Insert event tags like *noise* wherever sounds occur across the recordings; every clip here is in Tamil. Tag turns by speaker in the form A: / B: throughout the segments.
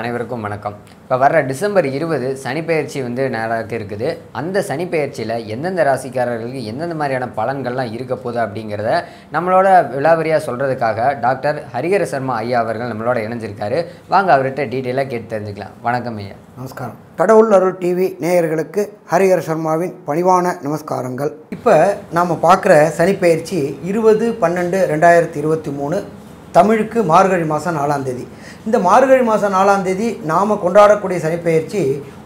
A: அனைவருக்கும் வணக்கம் இப்போ வர்ற டிசம்பர் இருபது சனிப்பெயர்ச்சி வந்து நேராக இருக்குது அந்த சனிப்பெயர்ச்சியில் எந்தெந்த ராசிக்காரர்களுக்கு எந்தெந்த மாதிரியான பலன்கள்லாம் இருக்க போகுது அப்படிங்கிறத நம்மளோட விழாவரியாக சொல்கிறதுக்காக டாக்டர் ஹரிஹர சர்மா ஐயா அவர்கள் நம்மளோட இணைஞ்சிருக்காரு வாங்க அவர்கிட்ட டீட்டெயிலாக கேட்டு தெரிஞ்சுக்கலாம் வணக்கம் ஐயா நமஸ்காரம் கடவுள் அருள் டிவி நேயர்களுக்கு ஹரிஹர சர்மாவின் பணிவான நமஸ்காரங்கள் இப்போ நாம் பார்க்குற சனிப்பெயர்ச்சி இருபது பன்னெண்டு ரெண்டாயிரத்தி இருபத்தி மூணு தமிழுக்கு மார்கழி மாதம் நாலாம் தேதி இந்த மார்கழி மாதம் நாலாம் தேதி நாம் கொண்டாடக்கூடிய சனிப்பெயர்ச்சி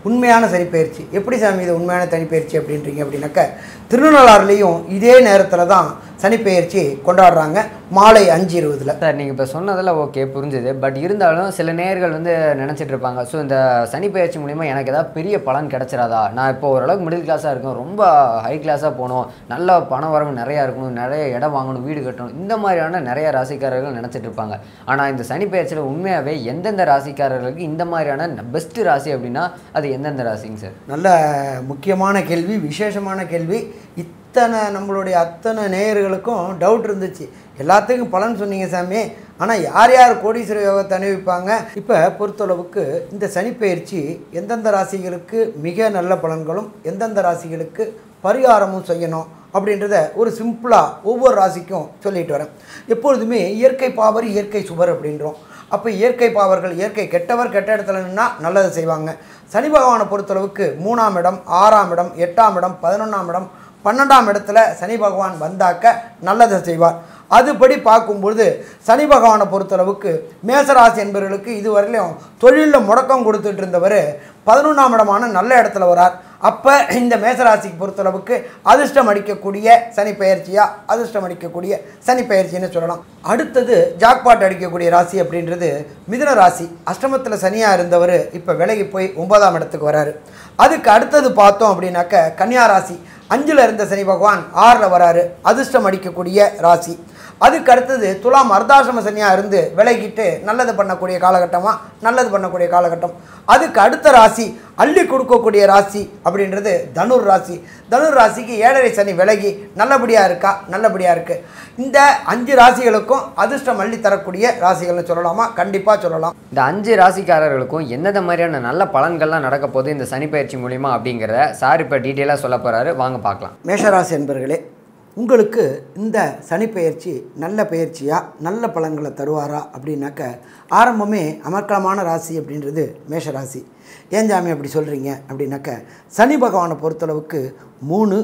A: உண்மையான சனிப்பெயர்ச்சி எப்படி சாமி இது உண்மையான தனிப்பெயர்ச்சி அப்படின்றீங்க அப்படின்னாக்க திருநள்ளாறுலேயும் இதே நேரத்தில் தான் சனிப்பெயர்ச்சி கொண்டாடுறாங்க மாலை அஞ்சு இருபதுல சார் நீங்கள் இப்போ சொன்னதில் ஓகே புரிஞ்சுது பட் இருந்தாலும் சில நேர்கள் வந்து நினச்சிட்டு இருப்பாங்க ஸோ இந்த சனிப்பெயர்ச்சி மூலிமா எனக்கு ஏதாவது பெரிய பலன் கிடச்சிடாதா நான் இப்போ ஓரளவுக்கு மிடில் கிளாஸாக இருக்கும் ரொம்ப ஹை கிளாஸாக போகணும் நல்ல பணம் வரவு நிறையா இருக்கணும் நிறைய இடம் வாங்கணும் வீடு கட்டணும் இந்த மாதிரியான நிறைய ராசிக்காரர்கள் நினச்சிட்டு இருப்பாங்க ஆனால் இந்த சனிப்பெயர்ச்சியில் உண்மையாகவே எந்தெந்த ராசிக்காரர்களுக்கு இந்த மாதிரியான பெஸ்ட்டு ராசி அப்படின்னா அது எந்தெந்த ராசிங்க சார் நல்ல முக்கியமான கேள்வி விசேஷமான கேள்வி அத்தனை நம்மளுடைய அத்தனை நேயர்களுக்கும் டவுட் இருந்துச்சு எல்லாத்துக்கும் பலன் சொன்னீங்க சாமி ஆனால் யார் யார் கோடீஸ்வர யோகத்தை அணிவிப்பாங்க இப்போ பொறுத்தளவுக்கு இந்த சனிப்பெயர்ச்சி எந்தெந்த ராசிகளுக்கு மிக நல்ல பலன்களும் எந்தெந்த ராசிகளுக்கு பரிகாரமும் செய்யணும் அப்படின்றத ஒரு சிம்பிளாக ஒவ்வொரு ராசிக்கும் சொல்லிட்டு வரேன் எப்பொழுதுமே இயற்கை பாவர் இயற்கை சுவர் அப்படின்றோம் அப்போ இயற்கை பாவர்கள் இயற்கை கெட்டவர் கெட்ட இடத்துல நின்னால் நல்லதை செய்வாங்க சனி பகவானை பொறுத்தளவுக்கு மூணாம் இடம் ஆறாம் இடம் எட்டாம் இடம் பதினொன்றாம் இடம் பன்னெண்டாம் இடத்துல சனி பகவான் வந்தாக்க நல்லதை செய்வார் அதுபடி பார்க்கும்பொழுது சனி பகவானை பொறுத்தளவுக்கு மேசராசி என்பவர்களுக்கு இதுவரையிலும் தொழிலில் முடக்கம் கொடுத்துட்டு இருந்தவர் பதினொன்றாம் இடமான நல்ல இடத்துல வரார் அப்போ இந்த மேசராசிக்கு பொறுத்தளவுக்கு அதிர்ஷ்டம் அடிக்கக்கூடிய சனி பயிற்சியாக அதிர்ஷ்டம் அடிக்கக்கூடிய சனி பயிற்சின்னு சொல்லலாம் அடுத்தது ஜாக்பாட் அடிக்கக்கூடிய ராசி அப்படின்றது மிதுன ராசி அஷ்டமத்தில் சனியாக இருந்தவர் இப்போ விலகி போய் ஒன்பதாம் இடத்துக்கு வராரு அதுக்கு அடுத்தது பார்த்தோம் அப்படின்னாக்க கன்னியா ராசி அஞ்சில் இருந்த சனி பகவான் ஆறில் வராரு அதிர்ஷ்டம் அடிக்கக்கூடிய ராசி அதுக்கு அடுத்தது துலாம் அர்த்தாசிரம சனியாக இருந்து விலகிட்டு நல்லது பண்ணக்கூடிய காலகட்டமாக நல்லது பண்ணக்கூடிய காலகட்டம் அதுக்கு அடுத்த ராசி அள்ளி கொடுக்கக்கூடிய ராசி அப்படின்றது தனுர் ராசி தனுர் ராசிக்கு ஏழரை சனி விலகி நல்லபடியாக இருக்கா நல்லபடியாக இருக்குது இந்த அஞ்சு ராசிகளுக்கும் அதிர்ஷ்டம் அள்ளி தரக்கூடிய ராசிகள்னு சொல்லலாமா கண்டிப்பாக சொல்லலாம் இந்த அஞ்சு ராசிக்காரர்களுக்கும் எந்தெந்த மாதிரியான நல்ல பலன்கள்லாம் நடக்க போது இந்த சனி பயிற்சி மூலிமா அப்படிங்கிறத சார் இப்போ டீட்டெயிலாக சொல்ல போகிறாரு வாங்க பார்க்கலாம் மேஷராசி என்பர்களே உங்களுக்கு இந்த சனி பயிற்சி நல்ல பயிற்சியாக நல்ல பலன்களை தருவாரா அப்படின்னாக்க ஆரம்பமே அமர்க்கலமான ராசி அப்படின்றது மேஷ ராசி ஏன் ஜாமி அப்படி சொல்கிறீங்க அப்படின்னாக்க சனி பகவானை பொறுத்தளவுக்கு மூணு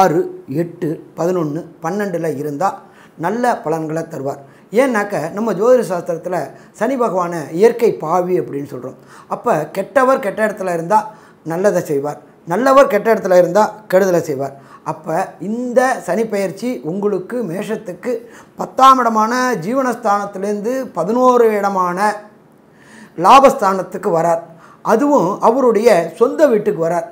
A: ஆறு எட்டு பதினொன்று பன்னெண்டில் இருந்தால் நல்ல பலன்களை தருவார் ஏன்னாக்க நம்ம ஜோதிட சாஸ்திரத்தில் சனி பகவானை இயற்கை பாவி அப்படின்னு சொல்கிறோம் அப்போ கெட்டவர் கெட்ட இடத்துல இருந்தால் நல்லதை செய்வார் நல்லவர் கெட்ட இடத்துல இருந்தால் கெடுதலை செய்வார் அப்போ இந்த சனிப்பெயர்ச்சி உங்களுக்கு மேஷத்துக்கு பத்தாம் இடமான ஜீவனஸ்தானத்துலேருந்து பதினோரு இடமான லாபஸ்தானத்துக்கு வரார் அதுவும் அவருடைய சொந்த வீட்டுக்கு வரார்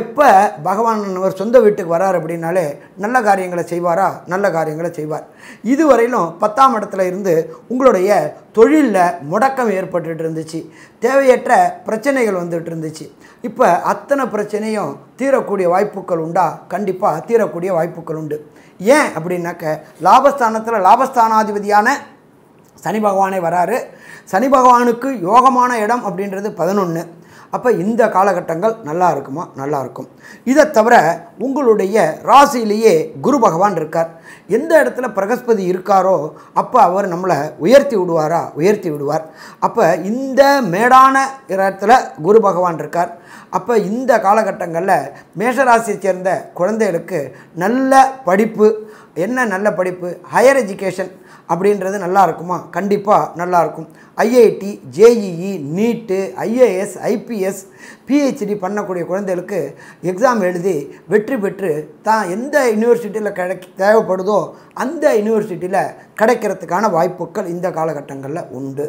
A: எப்போ பகவான் அவர் சொந்த வீட்டுக்கு வரார் அப்படின்னாலே நல்ல காரியங்களை செய்வாரா நல்ல காரியங்களை செய்வார் இதுவரையிலும் பத்தாம் இடத்துல இருந்து உங்களுடைய தொழிலில் முடக்கம் ஏற்பட்டுட்டு இருந்துச்சு தேவையற்ற பிரச்சனைகள் வந்துட்டு இருந்துச்சு இப்போ அத்தனை பிரச்சனையும் தீரக்கூடிய வாய்ப்புகள் உண்டா கண்டிப்பாக தீரக்கூடிய வாய்ப்புகள் உண்டு ஏன் அப்படின்னாக்க லாபஸ்தானத்தில் லாபஸ்தானாதிபதியான சனி பகவானே வராரு சனி பகவானுக்கு யோகமான இடம் அப்படின்றது பதினொன்று அப்போ இந்த காலகட்டங்கள் நல்லா இருக்குமா நல்லா இருக்கும் இதை தவிர உங்களுடைய ராசியிலேயே குரு பகவான் இருக்கார் எந்த இடத்துல பிரகஸ்பதி இருக்காரோ அப்போ அவர் நம்மளை உயர்த்தி விடுவாரா உயர்த்தி விடுவார் அப்போ இந்த மேடான இடத்துல குரு பகவான் இருக்கார் அப்போ இந்த காலகட்டங்களில் மேஷராசியை சேர்ந்த குழந்தைகளுக்கு நல்ல படிப்பு என்ன நல்ல படிப்பு ஹையர் எஜுகேஷன் அப்படின்றது நல்லா இருக்குமா கண்டிப்பாக நல்லாயிருக்கும் IIT JEE NEET IAS IPS PhD பண்ணக்கூடிய குழந்தைகளுக்கு எக்ஸாம் எழுதி வெற்றி பெற்று தான் எந்த யூனிவர்சிட்டியில் கிடை தேவைப்படுதோ அந்த யூனிவர்சிட்டியில் கிடைக்கிறதுக்கான வாய்ப்புகள் இந்த காலகட்டங்களில் உண்டு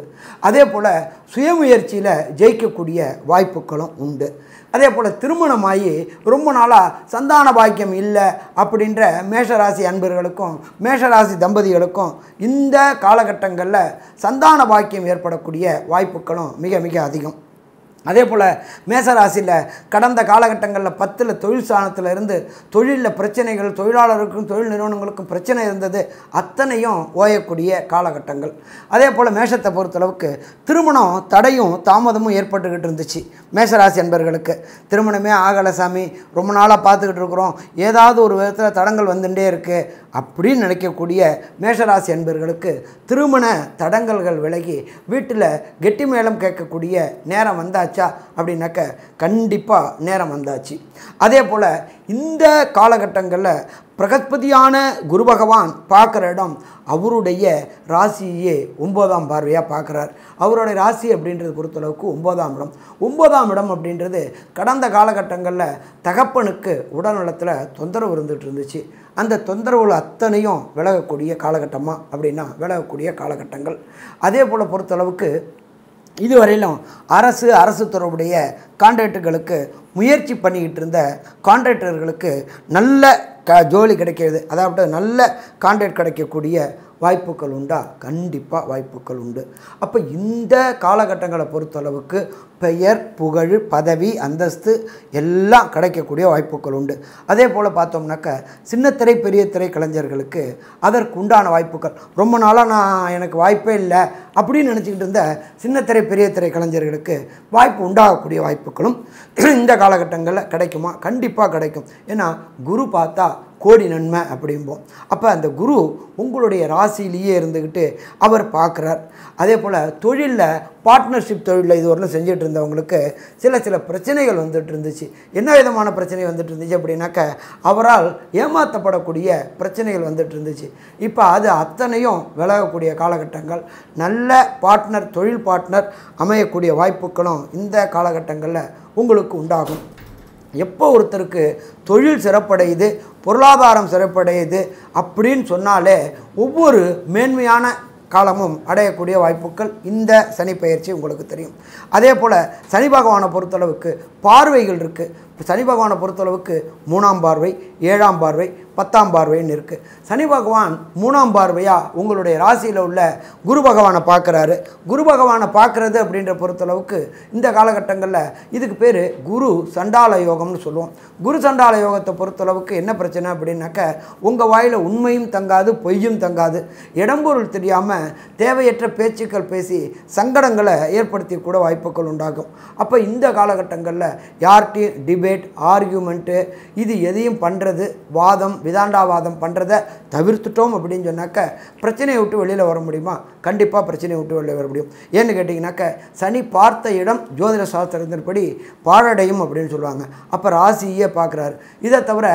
A: அதே போல் சுயமுயற்சியில் ஜெயிக்கக்கூடிய வாய்ப்புகளும் உண்டு அதே போல் திருமணமாகி ரொம்ப நாளாக சந்தான பாக்கியம் இல்லை அப்படின்ற மேஷராசி அன்பர்களுக்கும் மேஷராசி தம்பதிகளுக்கும் இந்த காலகட்டங்களில் சந்தான பாக்கியம் ஏற்படக்கூடிய வாய்ப்புகளும் மிக மிக அதிகம் அதே போல் மேசராசியில் கடந்த காலகட்டங்களில் பத்தில் தொழில் ஸ்தானத்தில் இருந்து தொழிலில் பிரச்சனைகள் தொழிலாளருக்கும் தொழில் நிறுவனங்களுக்கும் பிரச்சனை இருந்தது அத்தனையும் ஓயக்கூடிய காலகட்டங்கள் அதே போல் மேஷத்தை பொறுத்தளவுக்கு திருமணம் தடையும் தாமதமும் ஏற்பட்டுக்கிட்டு இருந்துச்சு மேசராசி என்பர்களுக்கு திருமணமே ஆகலை சாமி ரொம்ப நாளாக பார்த்துக்கிட்டு இருக்கிறோம் ஏதாவது ஒரு விதத்தில் தடங்கள் வந்துட்டே இருக்குது அப்படின்னு நினைக்கக்கூடிய மேஷராசி என்பர்களுக்கு திருமண தடங்கல்கள் விலகி வீட்டில் கெட்டி மேளம் கேட்கக்கூடிய நேரம் வந்தால் வந்தாச்சா அப்படின்னாக்க கண்டிப்பாக நேரம் வந்தாச்சு அதே போல் இந்த காலகட்டங்களில் பிரகஸ்பதியான குரு பகவான் பார்க்குற இடம் அவருடைய ராசியே ஒம்போதாம் பார்வையாக பார்க்குறார் அவருடைய ராசி அப்படின்றது பொறுத்தளவுக்கு ஒம்போதாம் இடம் ஒம்போதாம் இடம் அப்படின்றது கடந்த காலகட்டங்களில் தகப்பனுக்கு உடல்நலத்தில் தொந்தரவு இருந்துகிட்டு இருந்துச்சு அந்த தொந்தரவுகள் அத்தனையும் விலகக்கூடிய காலகட்டமாக அப்படின்னா விலகக்கூடிய காலகட்டங்கள் அதே போல் பொறுத்தளவுக்கு இதுவரையிலும் அரசு அரசு தொடர்புடைய கான்ட்ராக்டர்களுக்கு முயற்சி பண்ணிக்கிட்டு இருந்த கான்ட்ராக்டர்களுக்கு நல்ல க ஜோலி கிடைக்கிறது அதாவது நல்ல கான்ட்ராக்ட் கிடைக்கக்கூடிய வாய்ப்புகள் உண்டா கண்டிப்பாக வாய்ப்புகள் உண்டு அப்போ இந்த காலகட்டங்களை பொறுத்தளவுக்கு பெயர் புகழ் பதவி அந்தஸ்து எல்லாம் கிடைக்கக்கூடிய வாய்ப்புகள் உண்டு அதே போல் பார்த்தோம்னாக்க சின்னத்திரை பெரிய திரை கலைஞர்களுக்கு அதற்குண்டான வாய்ப்புகள் ரொம்ப நாளாக நான் எனக்கு வாய்ப்பே இல்லை அப்படின்னு நினச்சிக்கிட்டு இருந்த சின்னத்திரை பெரிய திரை கலைஞர்களுக்கு வாய்ப்பு உண்டாகக்கூடிய வாய்ப்புகளும் *clears throat* இந்த காலகட்டங்களில் கிடைக்குமா கண்டிப்பாக கிடைக்கும் ஏன்னா குரு பார்த்தா கோடி நன்மை அப்படிம்போம் அப்போ அந்த குரு உங்களுடைய ராசியிலேயே இருந்துக்கிட்டு அவர் பார்க்குறார் அதே போல் தொழிலில் பார்ட்னர்ஷிப் தொழிலில் இதுவரையிலும் செஞ்சுட்டு இருந்தவங்களுக்கு சில சில பிரச்சனைகள் வந்துட்டு இருந்துச்சு என்ன விதமான பிரச்சனை வந்துட்டு இருந்துச்சு அப்படின்னாக்க அவரால் ஏமாற்றப்படக்கூடிய பிரச்சனைகள் வந்துட்டு இருந்துச்சு இப்போ அது அத்தனையும் விலகக்கூடிய காலகட்டங்கள் நல்ல நல்ல பார்ட்னர் தொழில் பார்ட்னர் அமையக்கூடிய வாய்ப்புகளும் இந்த காலகட்டங்களில் உங்களுக்கு உண்டாகும் எப்போ ஒருத்தருக்கு தொழில் சிறப்படையுது பொருளாதாரம் சிறப்படையுது அப்படின்னு சொன்னாலே ஒவ்வொரு மேன்மையான காலமும் அடையக்கூடிய வாய்ப்புகள் இந்த சனி பயிற்சி உங்களுக்கு தெரியும் அதே போல் சனி பகவானை பொறுத்தளவுக்கு பார்வைகள் இருக்குது சனி பகவானை பொறுத்தளவுக்கு மூணாம் பார்வை ஏழாம் பார்வை பத்தாம் பார்வைன்னு இருக்குது சனி பகவான் மூணாம் பார்வையாக உங்களுடைய ராசியில் உள்ள குரு பகவானை பார்க்குறாரு குரு பகவானை பார்க்குறது அப்படின்ற பொறுத்தளவுக்கு இந்த காலகட்டங்களில் இதுக்கு பேர் குரு சண்டால யோகம்னு சொல்லுவோம் குரு சண்டால யோகத்தை பொறுத்தளவுக்கு என்ன பிரச்சனை அப்படின்னாக்க உங்கள் வாயில் உண்மையும் தங்காது பொய்யும் தங்காது இடம்பொருள் தெரியாமல் தேவையற்ற பேச்சுக்கள் பேசி சங்கடங்களை ஏற்படுத்தி கூட வாய்ப்புகள் உண்டாகும் அப்போ இந்த காலகட்டங்களில் யார்கிட்டையும் டிபேட் ஆர்கியூமெண்ட்டு இது எதையும் பண்ணுறது வாதம் விதாண்டாவாதம் பண்ணுறதை தவிர்த்துட்டோம் அப்படின்னு சொன்னாக்க பிரச்சனையை விட்டு வெளியில் வர முடியுமா கண்டிப்பாக பிரச்சனையை விட்டு வெளியில் வர முடியும் ஏன்னு கேட்டிங்கனாக்க சனி பார்த்த இடம் ஜோதிட சாஸ்திரத்தின்படி பாழடையும் அப்படின்னு சொல்லுவாங்க அப்போ ராசியே பார்க்குறாரு இதை தவிர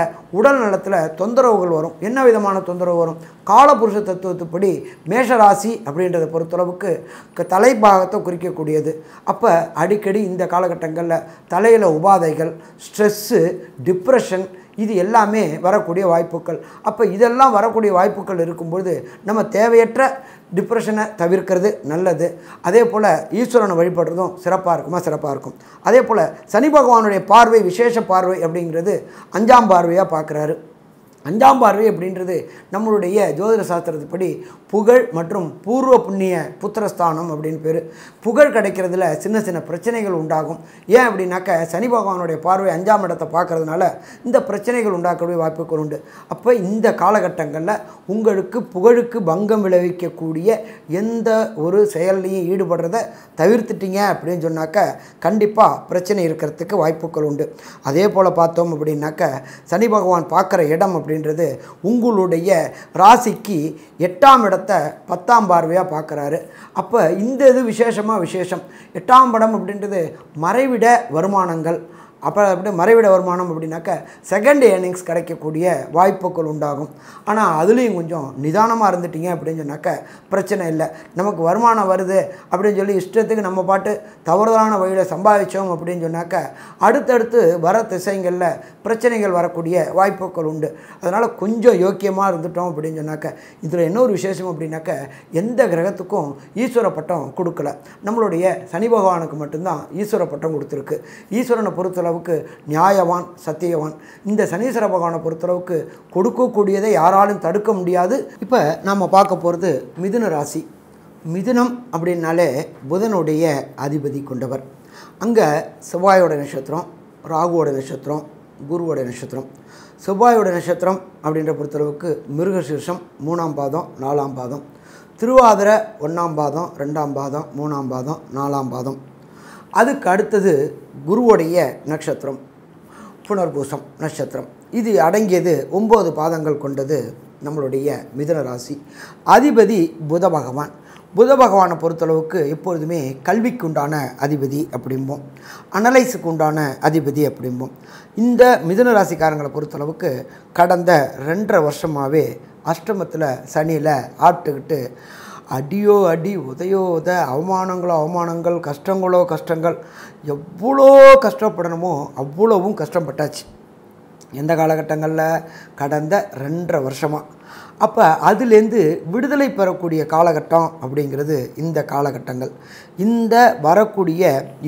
A: உடல் நலத்தில் தொந்தரவுகள் வரும் என்ன விதமான தொந்தரவு வரும் காலபுருஷ தத்துவத்துப்படி மேஷராசி அப்படின்றத பொறுத்தளவுக்கு தலைபாகத்தை குறிக்கக்கூடியது அப்போ அடிக்கடி இந்த காலகட்டங்களில் தலையில் உபாதைகள் ஸ்ட்ரெஸ்ஸு டிப்ரெஷன் இது எல்லாமே வரக்கூடிய வாய்ப்புகள் அப்போ இதெல்லாம் வரக்கூடிய வாய்ப்புகள் இருக்கும்போது நம்ம தேவையற்ற டிப்ரெஷனை தவிர்க்கிறது நல்லது அதே போல் ஈஸ்வரனை வழிபடுறதும் சிறப்பாக இருக்குமா சிறப்பாக இருக்கும் அதே போல் சனி பகவானுடைய பார்வை விசேஷ பார்வை அப்படிங்கிறது அஞ்சாம் பார்வையாக பார்க்குறாரு அஞ்சாம் பார்வை அப்படின்றது நம்மளுடைய ஜோதிட சாஸ்திரத்துப்படி புகழ் மற்றும் பூர்வ புண்ணிய புத்திரஸ்தானம் அப்படின்னு பேர் புகழ் கிடைக்கிறதுல சின்ன சின்ன பிரச்சனைகள் உண்டாகும் ஏன் அப்படின்னாக்க சனி பகவானுடைய பார்வை அஞ்சாம் இடத்தை பார்க்குறதுனால இந்த பிரச்சனைகள் உண்டாக்கக்கூடிய வாய்ப்புகள் உண்டு அப்போ இந்த காலகட்டங்களில் உங்களுக்கு புகழுக்கு பங்கம் விளைவிக்கக்கூடிய எந்த ஒரு செயல்லையும் ஈடுபடுறத தவிர்த்துட்டீங்க அப்படின்னு சொன்னாக்க கண்டிப்பாக பிரச்சனை இருக்கிறதுக்கு வாய்ப்புகள் உண்டு அதே போல் பார்த்தோம் அப்படின்னாக்க சனி பகவான் பார்க்குற இடம் அப்படின்னு அப்படின்றது உங்களுடைய ராசிக்கு எட்டாம் இடத்த பத்தாம் பார்வையாக பார்க்குறாரு அப்போ இந்த இது விசேஷமாக விசேஷம் எட்டாம் படம் அப்படின்றது மறைவிட வருமானங்கள் அப்போ அப்படி மறைவிட வருமானம் அப்படின்னாக்க செகண்ட் ஏர்னிங்ஸ் கிடைக்கக்கூடிய வாய்ப்புகள் உண்டாகும் ஆனால் அதுலேயும் கொஞ்சம் நிதானமாக இருந்துட்டீங்க அப்படின்னு சொன்னாக்க பிரச்சனை இல்லை நமக்கு வருமானம் வருது அப்படின்னு சொல்லி இஷ்டத்துக்கு நம்ம பாட்டு தவறுதலான வழியில் சம்பாதிச்சோம் அப்படின்னு சொன்னாக்க அடுத்தடுத்து வர திசைங்களில் பிரச்சனைகள் வரக்கூடிய வாய்ப்புகள் உண்டு அதனால் கொஞ்சம் யோக்கியமாக இருந்துட்டோம் அப்படின்னு சொன்னாக்க இதில் இன்னொரு விசேஷம் அப்படின்னாக்க எந்த கிரகத்துக்கும் ஈஸ்வர பட்டம் கொடுக்கல நம்மளுடைய சனி பகவானுக்கு மட்டும்தான் ஈஸ்வர பட்டம் கொடுத்துருக்கு ஈஸ்வரனை பொறுத்தளவு பொறுத்தளவுக்கு நியாயவான் சத்தியவான் இந்த சனீஸ்வர பகவானை பொறுத்தளவுக்கு கொடுக்கக்கூடியதை யாராலும் தடுக்க முடியாது இப்போ நாம் பார்க்க போகிறது மிதுன ராசி மிதுனம் அப்படின்னாலே புதனுடைய அதிபதி கொண்டவர் அங்கே செவ்வாயோட நட்சத்திரம் ராகுவோட நட்சத்திரம் குருவோட நட்சத்திரம் செவ்வாயோட நட்சத்திரம் அப்படின்ற பொறுத்தளவுக்கு மிருகசீர்ஷம் மூணாம் பாதம் நாலாம் பாதம் திருவாதிரை ஒன்றாம் பாதம் ரெண்டாம் பாதம் மூணாம் பாதம் நாலாம் பாதம் அதுக்கு அடுத்தது குருவோடைய நட்சத்திரம் புனர்பூசம் நட்சத்திரம் இது அடங்கியது ஒம்பது பாதங்கள் கொண்டது நம்மளுடைய மிதன ராசி அதிபதி புத பகவான் புத பகவானை பொறுத்தளவுக்கு எப்பொழுதுமே கல்விக்கு உண்டான அதிபதி அப்படிம்போம் அனலைஸுக்கு உண்டான அதிபதி அப்படிம்போம் இந்த மிதன ராசிக்காரங்களை பொறுத்தளவுக்கு கடந்த ரெண்டரை வருஷமாகவே அஷ்டமத்தில் சனியில் ஆட்டுக்கிட்டு அடியோ அடி உதையோ உத அவமானங்களோ அவமானங்கள் கஷ்டங்களோ கஷ்டங்கள் எவ்வளோ கஷ்டப்படணுமோ அவ்வளவும் கஷ்டப்பட்டாச்சு எந்த காலகட்டங்களில் கடந்த ரெண்டரை வருஷமாக அப்போ அதுலேருந்து விடுதலை பெறக்கூடிய காலகட்டம் அப்படிங்கிறது இந்த காலகட்டங்கள் இந்த வரக்கூடிய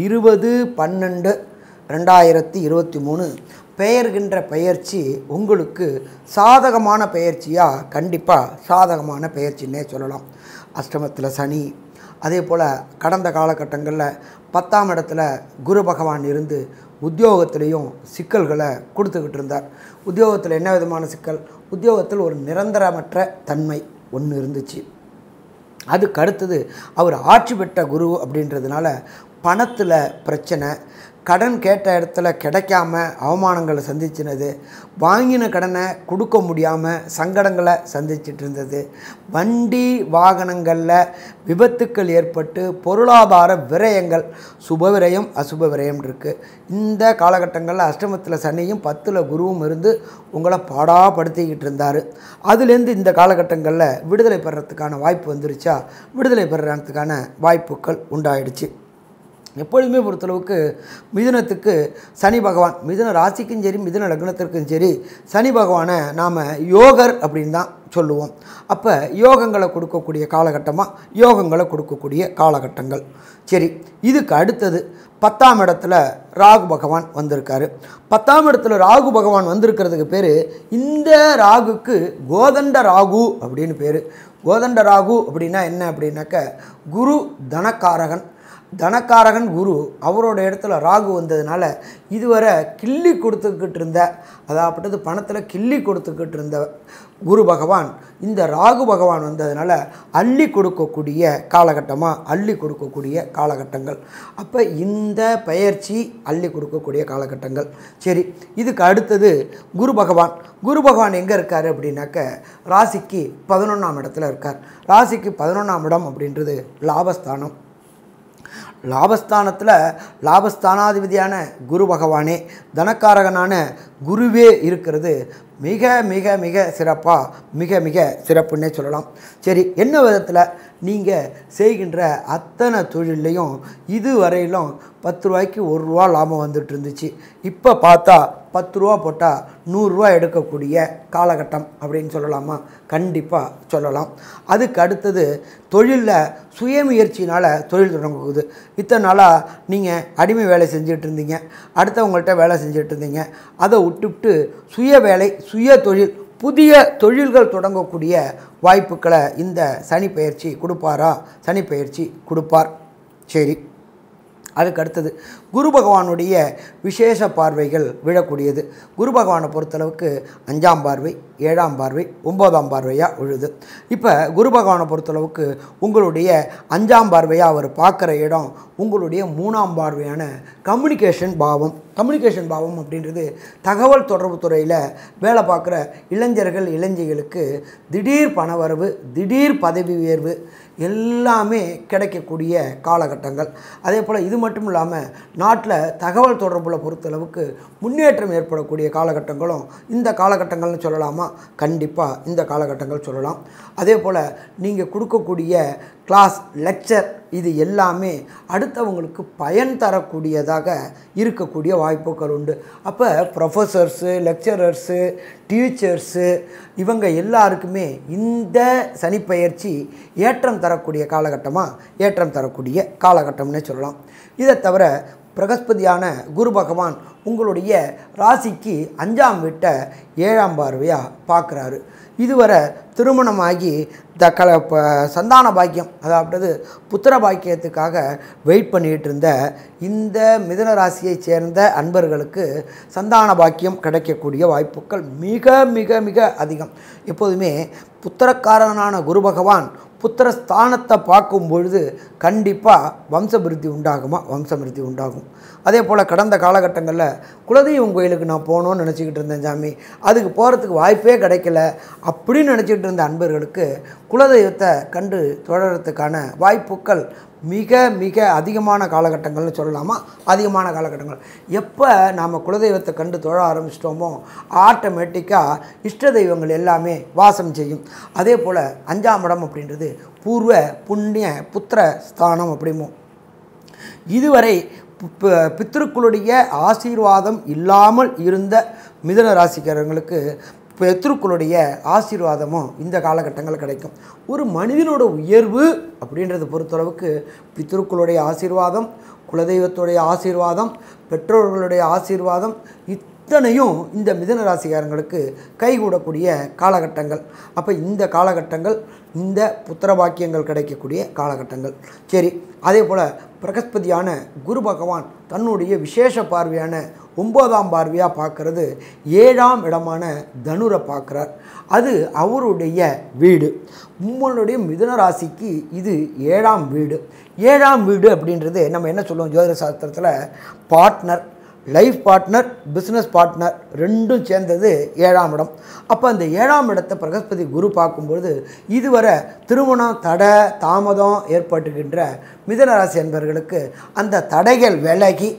A: இருபது பன்னெண்டு ரெண்டாயிரத்தி இருபத்தி மூணு பெயர்கின்ற பெயர்ச்சி உங்களுக்கு சாதகமான பெயர்ச்சியாக கண்டிப்பாக சாதகமான பெயர்ச்சின்னே சொல்லலாம் அஷ்டமத்தில் சனி அதே போல் கடந்த காலகட்டங்களில் பத்தாம் இடத்துல குரு பகவான் இருந்து உத்தியோகத்திலையும் சிக்கல்களை கொடுத்துக்கிட்டு இருந்தார் உத்தியோகத்தில் என்ன விதமான சிக்கல் உத்தியோகத்தில் ஒரு நிரந்தரமற்ற தன்மை ஒன்று இருந்துச்சு அதுக்கு அடுத்தது அவர் ஆட்சி பெற்ற குரு அப்படின்றதுனால பணத்தில் பிரச்சனை கடன் கேட்ட இடத்துல கிடைக்காம அவமானங்களை சந்திச்சினது வாங்கின கடனை கொடுக்க முடியாமல் சங்கடங்களை சந்திச்சிட்டு இருந்தது வண்டி வாகனங்களில் விபத்துக்கள் ஏற்பட்டு பொருளாதார விரயங்கள் சுப விரயம் அசுப விரயம் இருக்குது இந்த காலகட்டங்களில் அஷ்டமத்தில் சனியும் பத்தில் குருவும் இருந்து உங்களை பாடாப்படுத்திக்கிட்டு இருந்தார் அதுலேருந்து இந்த காலகட்டங்களில் விடுதலை பெறத்துக்கான வாய்ப்பு வந்துருச்சா விடுதலை பெறத்துக்கான வாய்ப்புகள் உண்டாயிடுச்சு எப்பொழுதுமே பொறுத்தளவுக்கு மிதுனத்துக்கு சனி பகவான் மிதுன ராசிக்கும் சரி மிதுன லக்னத்திற்கும் சரி சனி பகவானை நாம் யோகர் அப்படின்னு தான் சொல்லுவோம் அப்போ யோகங்களை கொடுக்கக்கூடிய காலகட்டமாக யோகங்களை கொடுக்கக்கூடிய காலகட்டங்கள் சரி இதுக்கு அடுத்தது பத்தாம் இடத்துல ராகு பகவான் வந்திருக்காரு பத்தாம் இடத்துல ராகு பகவான் வந்திருக்கிறதுக்கு பேர் இந்த ராகுக்கு கோதண்ட ராகு அப்படின்னு பேர் கோதண்ட ராகு அப்படின்னா என்ன அப்படின்னாக்க குரு தனக்காரகன் தனக்காரகன் குரு அவரோட இடத்துல ராகு வந்ததுனால இதுவரை கிள்ளி கொடுத்துக்கிட்டு இருந்த அதாகப்பட்டது பணத்தில் கிள்ளி கொடுத்துக்கிட்டு இருந்த குரு பகவான் இந்த ராகு பகவான் வந்ததுனால அள்ளி கொடுக்கக்கூடிய காலகட்டமாக அள்ளி கொடுக்கக்கூடிய காலகட்டங்கள் அப்போ இந்த பயிற்சி அள்ளி கொடுக்கக்கூடிய காலகட்டங்கள் சரி இதுக்கு அடுத்தது குரு பகவான் குரு பகவான் எங்கே இருக்கார் அப்படின்னாக்க ராசிக்கு பதினொன்றாம் இடத்துல இருக்கார் ராசிக்கு பதினொன்றாம் இடம் அப்படின்றது லாபஸ்தானம் லாபஸ்தானத்தில் லாபஸ்தானாதிபதியான குரு பகவானே தனக்காரகனான குருவே இருக்கிறது மிக மிக மிக சிறப்பாக மிக மிக சிறப்புன்னே சொல்லலாம் சரி என்ன விதத்தில் நீங்கள் செய்கின்ற அத்தனை தொழிலையும் இது வரையிலும் பத்து ரூபாய்க்கு ஒரு ரூபா லாபம் வந்துட்டு இருந்துச்சு இப்போ பார்த்தா பத்து ரூபா போட்டால் நூறுரூவா எடுக்கக்கூடிய காலகட்டம் அப்படின்னு சொல்லலாமா கண்டிப்பாக சொல்லலாம் அதுக்கு அடுத்தது தொழிலில் சுயமுயற்சினால் தொழில் தொடங்குது இத்தனை நாளாக நீங்கள் அடிமை வேலை செஞ்சுட்டு இருந்தீங்க அடுத்தவங்கள்ட்ட வேலை செஞ்சுட்டு இருந்தீங்க அதை விட்டுவிட்டு சுய வேலை சுய தொழில் புதிய தொழில்கள் தொடங்கக்கூடிய வாய்ப்புகளை இந்த சனி பயிற்சி கொடுப்பாரா சனி பயிற்சி கொடுப்பார் சரி அதுக்கு அடுத்தது குரு பகவானுடைய விசேஷ பார்வைகள் விழக்கூடியது குரு பகவானை பொறுத்தளவுக்கு அஞ்சாம் பார்வை ஏழாம் பார்வை ஒம்போதாம் பார்வையாக விழுது இப்போ குரு பகவானை பொறுத்தளவுக்கு உங்களுடைய அஞ்சாம் பார்வையாக அவர் பார்க்குற இடம் உங்களுடைய மூணாம் பார்வையான கம்யூனிகேஷன் பாவம் கம்யூனிகேஷன் பாவம் அப்படின்றது தகவல் தொடர்பு துறையில் வேலை பார்க்குற இளைஞர்கள் இளைஞர்களுக்கு திடீர் பணவரவு திடீர் பதவி உயர்வு எல்லாமே கிடைக்கக்கூடிய காலகட்டங்கள் அதே போல் இது மட்டும் இல்லாமல் நாட்டில் தகவல் தொடர்பில் பொறுத்தளவுக்கு முன்னேற்றம் ஏற்படக்கூடிய காலகட்டங்களும் இந்த காலகட்டங்கள்னு சொல்லலாமா கண்டிப்பாக இந்த காலகட்டங்கள் சொல்லலாம் அதே போல் நீங்கள் கொடுக்கக்கூடிய கிளாஸ் லெக்சர் இது எல்லாமே அடுத்தவங்களுக்கு பயன் தரக்கூடியதாக இருக்கக்கூடிய வாய்ப்புகள் உண்டு அப்போ ப்ரொஃபஸர்ஸு லெக்சரர்ஸு டீச்சர்ஸு இவங்க எல்லாருக்குமே இந்த சனிப்பயிற்சி ஏற்றம் தரக்கூடிய காலகட்டமாக ஏற்றம் தரக்கூடிய காலகட்டம்னே சொல்லலாம் இதை தவிர பிரகஸ்பதியான குரு பகவான் உங்களுடைய ராசிக்கு அஞ்சாம் வீட்டை ஏழாம் பார்வையாக பார்க்குறாரு இதுவரை திருமணமாகி த கல சந்தான பாக்கியம் அதாவது புத்திர பாக்கியத்துக்காக வெயிட் பண்ணிகிட்டு இருந்த இந்த மிதன ராசியை சேர்ந்த அன்பர்களுக்கு சந்தான பாக்கியம் கிடைக்கக்கூடிய வாய்ப்புகள் மிக மிக மிக அதிகம் எப்போதுமே புத்திரக்காரனான குரு பகவான் புத்திரஸ்தானத்தை பார்க்கும் பொழுது கண்டிப்பாக வம்சபிருத்தி உண்டாகுமா வம்சபிருத்தி உண்டாகும் அதே போல் கடந்த காலகட்டங்களில் குலதெய்வம் கோயிலுக்கு நான் போகணும்னு நினச்சிக்கிட்டு இருந்தேன் சாமி அதுக்கு போகிறதுக்கு வாய்ப்பே கிடைக்கல அப்படின்னு நினச்சிக்கிட்டு இருந்த அன்பர்களுக்கு குலதெய்வத்தை கண்டு தொடரத்துக்கான வாய்ப்புகள் மிக மிக அதிகமான காலகட்டங்கள்னு சொல்லலாமா அதிகமான காலகட்டங்கள் எப்போ நாம் குலதெய்வத்தை கண்டு தொழ ஆரம்பிச்சிட்டோமோ ஆட்டோமேட்டிக்காக இஷ்ட தெய்வங்கள் எல்லாமே வாசம் செய்யும் அதே போல் அஞ்சாம் இடம் அப்படின்றது பூர்வ புண்ணிய புத்திர ஸ்தானம் அப்படிமோ இதுவரை பித்திருக்களுடைய ஆசீர்வாதம் இல்லாமல் இருந்த மிதன ராசிக்காரர்களுக்கு பெத்ருக்களுடைய ஆசீர்வாதமும் இந்த காலகட்டங்கள் கிடைக்கும் ஒரு மனிதனோட உயர்வு அப்படின்றத பொறுத்தளவுக்கு பித்ருக்களுடைய ஆசீர்வாதம் குலதெய்வத்துடைய ஆசீர்வாதம் பெற்றோர்களுடைய ஆசீர்வாதம் இத் அத்தனையும் இந்த மிதன ராசிகாரங்களுக்கு கைகூடக்கூடிய காலகட்டங்கள் அப்போ இந்த காலகட்டங்கள் இந்த புத்திர பாக்கியங்கள் கிடைக்கக்கூடிய காலகட்டங்கள் சரி அதே போல் பிரகஸ்பதியான குரு பகவான் தன்னுடைய விசேஷ பார்வையான ஒன்பதாம் பார்வையாக பார்க்கறது ஏழாம் இடமான தனுரை பார்க்குறார் அது அவருடைய வீடு உங்களுடைய மிதன ராசிக்கு இது ஏழாம் வீடு ஏழாம் வீடு அப்படின்றது நம்ம என்ன சொல்லுவோம் ஜோதிட சாஸ்திரத்தில் partner life partner business partner ரெண்டும் சேர்ந்தது ஏழாம் இடம் அப்போ அந்த ஏழாம் இடத்தை பிரகஸ்பதி குரு பார்க்கும்பொழுது இதுவரை திருமணம் தடை தாமதம் ஏற்பட்டுகின்ற மிதனராசி என்பவர்களுக்கு அந்த தடைகள் விலகி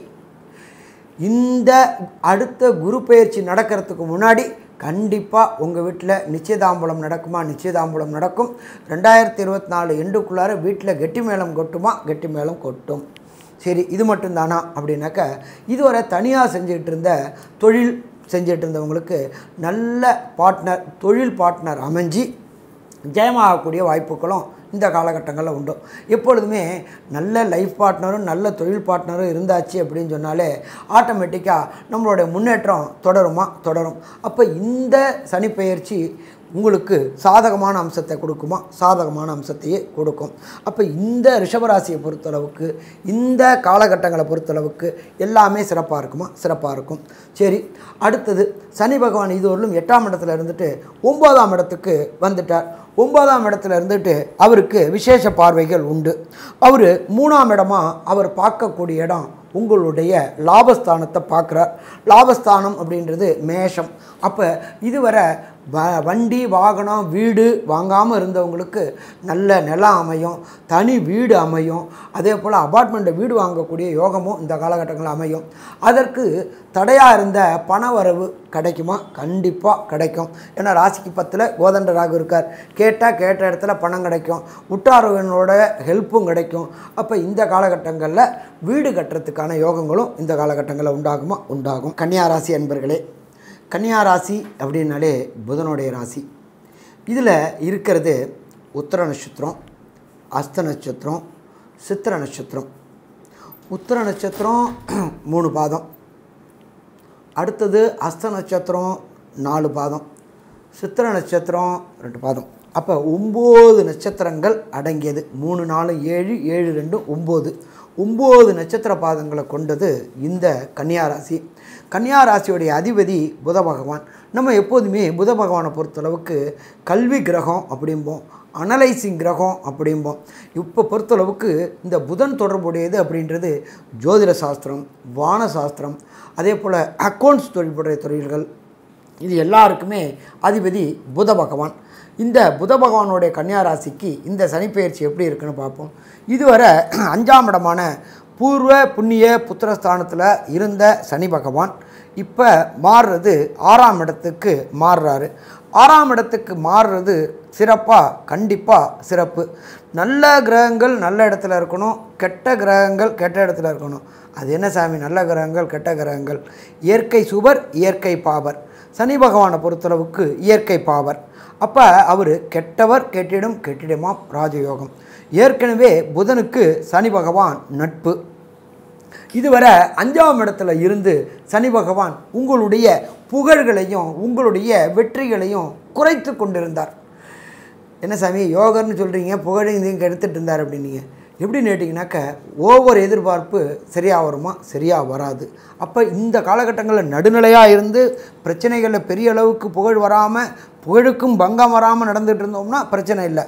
A: இந்த அடுத்த குரு பயிற்சி நடக்கிறதுக்கு முன்னாடி கண்டிப்பாக உங்கள் வீட்டில் நிச்சயதாம்பலம் நடக்குமா நிச்சயதாம்பலம் நடக்கும் ரெண்டாயிரத்தி இருபத்தி நாலு எண்டுக்குள்ளார வீட்டில் கெட்டி மேளம் கொட்டுமா கெட்டி மேளம் கொட்டும் சரி இது மட்டும்தானா அப்படின்னாக்க இதுவரை தனியாக செஞ்சுக்கிட்டு இருந்த தொழில் செஞ்சிட்டு இருந்தவங்களுக்கு நல்ல பார்ட்னர் தொழில் பார்ட்னர் அமைஞ்சு ஜெயமாகக்கூடிய வாய்ப்புகளும் இந்த காலகட்டங்களில் உண்டு எப்பொழுதுமே நல்ல லைஃப் பார்ட்னரும் நல்ல தொழில் பார்ட்னரும் இருந்தாச்சு அப்படின்னு சொன்னாலே ஆட்டோமேட்டிக்காக நம்மளுடைய முன்னேற்றம் தொடருமா தொடரும் அப்போ இந்த சனிப்பெயர்ச்சி உங்களுக்கு சாதகமான அம்சத்தை கொடுக்குமா சாதகமான அம்சத்தையே கொடுக்கும் அப்போ இந்த ரிஷபராசியை பொறுத்தளவுக்கு இந்த காலகட்டங்களை பொறுத்தளவுக்கு எல்லாமே சிறப்பாக இருக்குமா சிறப்பாக இருக்கும் சரி அடுத்தது சனி பகவான் இதுவரிலும் எட்டாம் இடத்துல இருந்துட்டு ஒம்பதாம் இடத்துக்கு வந்துட்டார் ஒம்பதாம் இடத்துல இருந்துட்டு அவருக்கு விசேஷ பார்வைகள் உண்டு அவர் மூணாம் இடமாக அவர் பார்க்கக்கூடிய இடம் உங்களுடைய லாபஸ்தானத்தை பார்க்குறார் லாபஸ்தானம் அப்படின்றது மேஷம் அப்போ இதுவரை வ வண்டி வாகனம் வீடு வாங்காமல் இருந்தவங்களுக்கு நல்ல நிலம் அமையும் தனி வீடு அமையும் அதே போல் அப்பார்ட்மெண்ட்டை வீடு வாங்கக்கூடிய யோகமும் இந்த காலகட்டங்களில் அமையும் அதற்கு தடையாக இருந்த பண வரவு கிடைக்குமா கண்டிப்பாக கிடைக்கும் ஏன்னா ராசிக்கு பத்தில் கோதண்ட ராகு இருக்கார் கேட்டால் கேட்ட இடத்துல பணம் கிடைக்கும் உற்றாரவனோட ஹெல்ப்பும் கிடைக்கும் அப்போ இந்த காலகட்டங்களில் வீடு கட்டுறதுக்கான யோகங்களும் இந்த காலகட்டங்களில் உண்டாகுமா உண்டாகும் கன்னியாராசி என்பர்களே கன்னியா ராசி அப்படின்னாலே புதனுடைய ராசி இதில் இருக்கிறது உத்தர நட்சத்திரம் அஸ்த நட்சத்திரம் சித்திர நட்சத்திரம் உத்தர நட்சத்திரம் *clears throat* மூணு பாதம் அடுத்தது அஸ்த நட்சத்திரம் நாலு பாதம் சித்திர நட்சத்திரம் ரெண்டு பாதம் அப்போ ஒம்பது நட்சத்திரங்கள் அடங்கியது மூணு நாலு ஏழு ஏழு ரெண்டு ஒம்பது ஒம்பது நட்சத்திர பாதங்களை கொண்டது இந்த கன்னியாராசி கன்னியா ராசியுடைய அதிபதி புத பகவான் நம்ம எப்போதுமே புத பகவானை பொறுத்தளவுக்கு கல்வி கிரகம் அப்படிம்போம் அனலைசிங் கிரகம் அப்படிம்போம் இப்போ பொறுத்தளவுக்கு இந்த புதன் தொடர்புடையது அப்படின்றது ஜோதிட சாஸ்திரம் வான சாஸ்திரம் அதே போல் அக்கௌண்ட்ஸ் தொழில்புடைய தொழில்கள் இது எல்லாருக்குமே அதிபதி புத பகவான் இந்த புத பகவானுடைய கன்னியா ராசிக்கு இந்த சனிப்பெயர்ச்சி எப்படி இருக்குன்னு பார்ப்போம் இதுவரை அஞ்சாம் இடமான பூர்வ புண்ணிய புத்திரஸ்தானத்தில் இருந்த சனி பகவான் இப்போ மாறுறது ஆறாம் இடத்துக்கு மாறுறாரு ஆறாம் இடத்துக்கு மாறுறது சிறப்பாக கண்டிப்பாக சிறப்பு நல்ல கிரகங்கள் நல்ல இடத்துல இருக்கணும் கெட்ட கிரகங்கள் கெட்ட இடத்துல இருக்கணும் அது என்ன சாமி நல்ல கிரகங்கள் கெட்ட கிரகங்கள் இயற்கை சுவர் இயற்கை பாவர் சனி பகவானை பொறுத்தளவுக்கு இயற்கை பாவர் அப்போ அவர் கெட்டவர் கெட்டிடும் கெட்டிடமாம் ராஜயோகம் ஏற்கனவே புதனுக்கு சனி பகவான் நட்பு இதுவரை அஞ்சாம் இடத்துல இருந்து சனி பகவான் உங்களுடைய புகழ்களையும் உங்களுடைய வெற்றிகளையும் குறைத்து கொண்டிருந்தார் என்ன சாமி யோகர்னு சொல்கிறீங்க புகழையும் இதையும் கெடுத்துட்டு இருந்தார் அப்படின்னீங்க எப்படின்னு கேட்டிங்கனாக்க ஒவ்வொரு எதிர்பார்ப்பு சரியாக வருமா சரியாக வராது அப்போ இந்த காலகட்டங்களில் நடுநிலையாக இருந்து பிரச்சனைகளில் பெரிய அளவுக்கு புகழ் வராமல் புகழுக்கும் பங்கம் வராமல் நடந்துகிட்டு இருந்தோம்னா பிரச்சனை இல்லை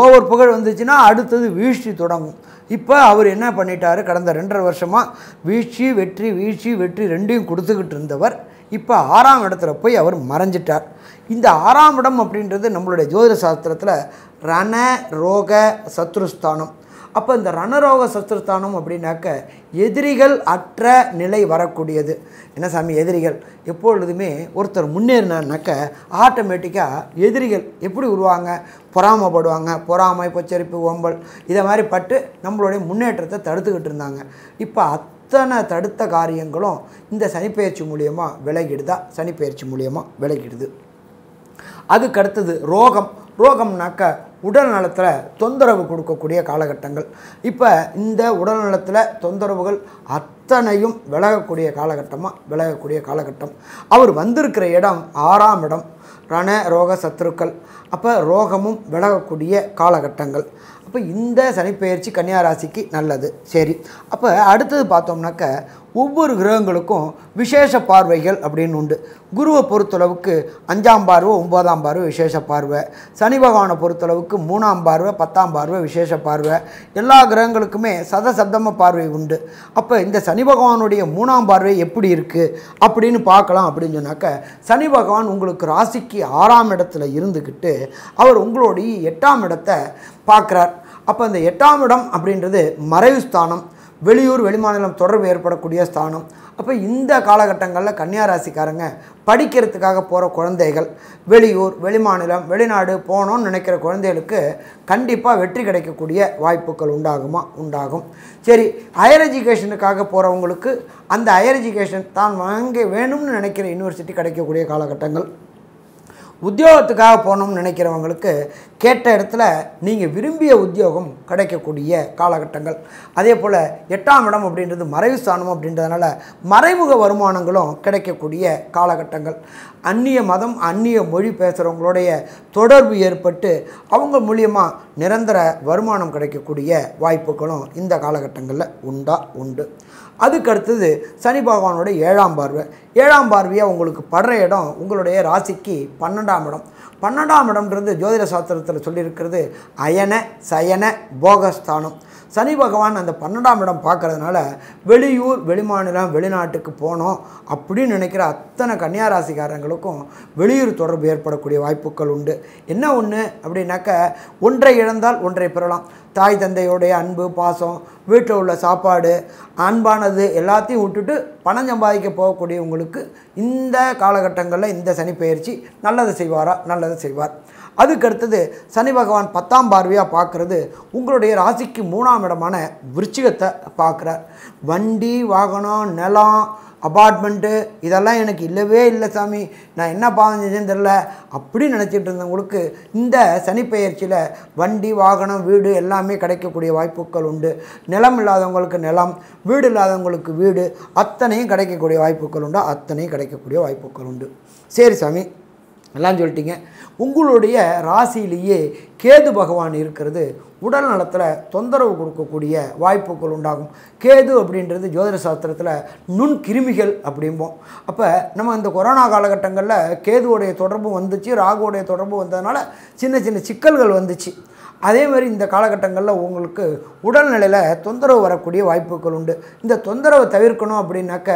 A: ஓவர் புகழ் வந்துச்சுன்னா அடுத்தது வீழ்ச்சி தொடங்கும் இப்போ அவர் என்ன பண்ணிட்டார் கடந்த ரெண்டரை வருஷமாக வீழ்ச்சி வெற்றி வீழ்ச்சி வெற்றி ரெண்டையும் கொடுத்துக்கிட்டு இருந்தவர் இப்போ ஆறாம் இடத்துல போய் அவர் மறைஞ்சிட்டார் இந்த ஆறாம் இடம் அப்படின்றது நம்மளுடைய ஜோதிட சாஸ்திரத்தில் ரண ரோக சத்ருஸ்தானம் அப்போ இந்த ரணரோக சத்துருத்தானம் அப்படின்னாக்க எதிரிகள் அற்ற நிலை வரக்கூடியது என்ன சாமி எதிரிகள் எப்பொழுதுமே ஒருத்தர் முன்னேறினாக்க ஆட்டோமேட்டிக்காக எதிரிகள் எப்படி உருவாங்க பொறாமப்படுவாங்க பொறாமை பொச்சரிப்பு ஓம்பல் இதை மாதிரி பட்டு நம்மளுடைய முன்னேற்றத்தை தடுத்துக்கிட்டு இருந்தாங்க இப்போ அத்தனை தடுத்த காரியங்களும் இந்த சனிப்பெயர்ச்சி மூலியமாக விலகிடுதா சனிப்பெயர்ச்சி மூலியமாக விலகிடுது அதுக்கு அடுத்தது ரோகம் ரோகம்னாக்க உடல் நலத்தில் தொந்தரவு கொடுக்கக்கூடிய காலகட்டங்கள் இப்போ இந்த உடல் நலத்தில் தொந்தரவுகள் அத்தனையும் விலகக்கூடிய காலகட்டமாக விலகக்கூடிய காலகட்டம் அவர் வந்திருக்கிற இடம் ஆறாம் இடம் ரண ரோக சத்துருக்கள் அப்போ ரோகமும் விலகக்கூடிய காலகட்டங்கள் அப்போ இந்த சனிப்பெயர்ச்சி கன்னியாராசிக்கு நல்லது சரி அப்போ அடுத்தது பார்த்தோம்னாக்க ஒவ்வொரு கிரகங்களுக்கும் விசேஷ பார்வைகள் அப்படின்னு உண்டு குருவை பொறுத்தளவுக்கு அஞ்சாம் பார்வை ஒன்பதாம் பார்வை விசேஷ பார்வை சனி பகவானை பொறுத்தளவுக்கு மூணாம் பார்வை பத்தாம் பார்வை விசேஷ பார்வை எல்லா கிரகங்களுக்குமே சதசப்தம பார்வை உண்டு அப்போ இந்த சனி பகவானுடைய மூணாம் பார்வை எப்படி இருக்குது அப்படின்னு பார்க்கலாம் அப்படின்னு சொன்னாக்க சனி பகவான் உங்களுக்கு ராசிக்கு ஆறாம் இடத்துல இருந்துக்கிட்டு அவர் உங்களுடைய எட்டாம் இடத்தை பார்க்குறார் அப்போ அந்த எட்டாம் இடம் அப்படின்றது மறைவு ஸ்தானம் வெளியூர் வெளிமாநிலம் தொடர்பு ஏற்படக்கூடிய ஸ்தானம் அப்போ இந்த காலகட்டங்களில் கன்னியாராசிக்காரங்க படிக்கிறதுக்காக போகிற குழந்தைகள் வெளியூர் வெளிமாநிலம் வெளிநாடு போகணும்னு நினைக்கிற குழந்தைகளுக்கு கண்டிப்பாக வெற்றி கிடைக்கக்கூடிய வாய்ப்புகள் உண்டாகுமா உண்டாகும் சரி ஹையர் எஜுகேஷனுக்காக போகிறவங்களுக்கு அந்த ஹையர் எஜுகேஷன் தான் வாங்க வேணும்னு நினைக்கிற யூனிவர்சிட்டி கிடைக்கக்கூடிய காலகட்டங்கள் உத்தியோகத்துக்காக போகணும்னு நினைக்கிறவங்களுக்கு கேட்ட இடத்துல நீங்கள் விரும்பிய உத்தியோகம் கிடைக்கக்கூடிய காலகட்டங்கள் அதே போல் எட்டாம் இடம் அப்படின்றது மறைவு சாணம் அப்படின்றதுனால மறைமுக வருமானங்களும் கிடைக்கக்கூடிய காலகட்டங்கள் அந்நிய மதம் அந்நிய மொழி பேசுகிறவங்களுடைய தொடர்பு ஏற்பட்டு அவங்க மூலியமாக நிரந்தர வருமானம் கிடைக்கக்கூடிய வாய்ப்புகளும் இந்த காலகட்டங்களில் உண்டா உண்டு அதுக்கடுத்தது சனி பகவானோட ஏழாம் பார்வை ஏழாம் பார்வையாக உங்களுக்கு படுற இடம் உங்களுடைய ராசிக்கு பன்னெண்டாம் இடம் பன்னெண்டாம் இடம்ன்றது ஜோதிட சாஸ்திரத்தில் சொல்லியிருக்கிறது அயன சயன போகஸ்தானம் சனி பகவான் அந்த பன்னெண்டாம் இடம் பார்க்கறதுனால வெளியூர் வெளிமாநிலம் வெளிநாட்டுக்கு போனோம் அப்படின்னு நினைக்கிற அத்தனை கன்னியாராசிக்காரங்களுக்கும் வெளியூர் தொடர்பு ஏற்படக்கூடிய வாய்ப்புகள் உண்டு என்ன ஒன்று அப்படின்னாக்க ஒன்றை இழந்தால் ஒன்றை பெறலாம் தாய் தந்தையோடைய அன்பு பாசம் வீட்டில் உள்ள சாப்பாடு அன்பானது எல்லாத்தையும் விட்டுட்டு பணம் சம்பாதிக்க போகக்கூடியவங்களுக்கு இந்த காலகட்டங்களில் இந்த சனி பயிற்சி செய்வாரா நல்லதை செய்வார் அதுக்கடுத்தது சனி பகவான் பத்தாம் பார்வையாக பார்க்குறது உங்களுடைய ராசிக்கு மூணாம் இடமான விருச்சிகத்தை பார்க்குறார் வண்டி வாகனம் நிலம் அப்பார்ட்மெண்ட்டு இதெல்லாம் எனக்கு இல்லவே இல்லை சாமி நான் என்ன பாவம் செஞ்சேன்னு தெரில அப்படின்னு நினச்சிட்டு இருந்தவங்களுக்கு இந்த சனிப்பெயர்ச்சியில் வண்டி வாகனம் வீடு எல்லாமே கிடைக்கக்கூடிய வாய்ப்புகள் உண்டு நிலம் இல்லாதவங்களுக்கு நிலம் வீடு இல்லாதவங்களுக்கு வீடு அத்தனையும் கிடைக்கக்கூடிய வாய்ப்புகள் உண்டு அத்தனையும் கிடைக்கக்கூடிய வாய்ப்புகள் உண்டு சரி சாமி எல்லாம் சொல்லிட்டீங்க உங்களுடைய ராசியிலேயே கேது பகவான் இருக்கிறது உடல் நலத்தில் தொந்தரவு கொடுக்கக்கூடிய வாய்ப்புகள் உண்டாகும் கேது அப்படின்றது ஜோதிட சாஸ்திரத்தில் நுண் கிருமிகள் அப்படிம்போம் அப்போ நம்ம இந்த கொரோனா காலகட்டங்களில் கேதுவோடைய தொடர்பு வந்துச்சு ராகுவோடைய தொடர்பு வந்ததுனால சின்ன சின்ன சிக்கல்கள் வந்துச்சு அதே மாதிரி இந்த காலகட்டங்களில் உங்களுக்கு உடல்நிலையில் தொந்தரவு வரக்கூடிய வாய்ப்புகள் உண்டு இந்த தொந்தரவை தவிர்க்கணும் அப்படின்னாக்க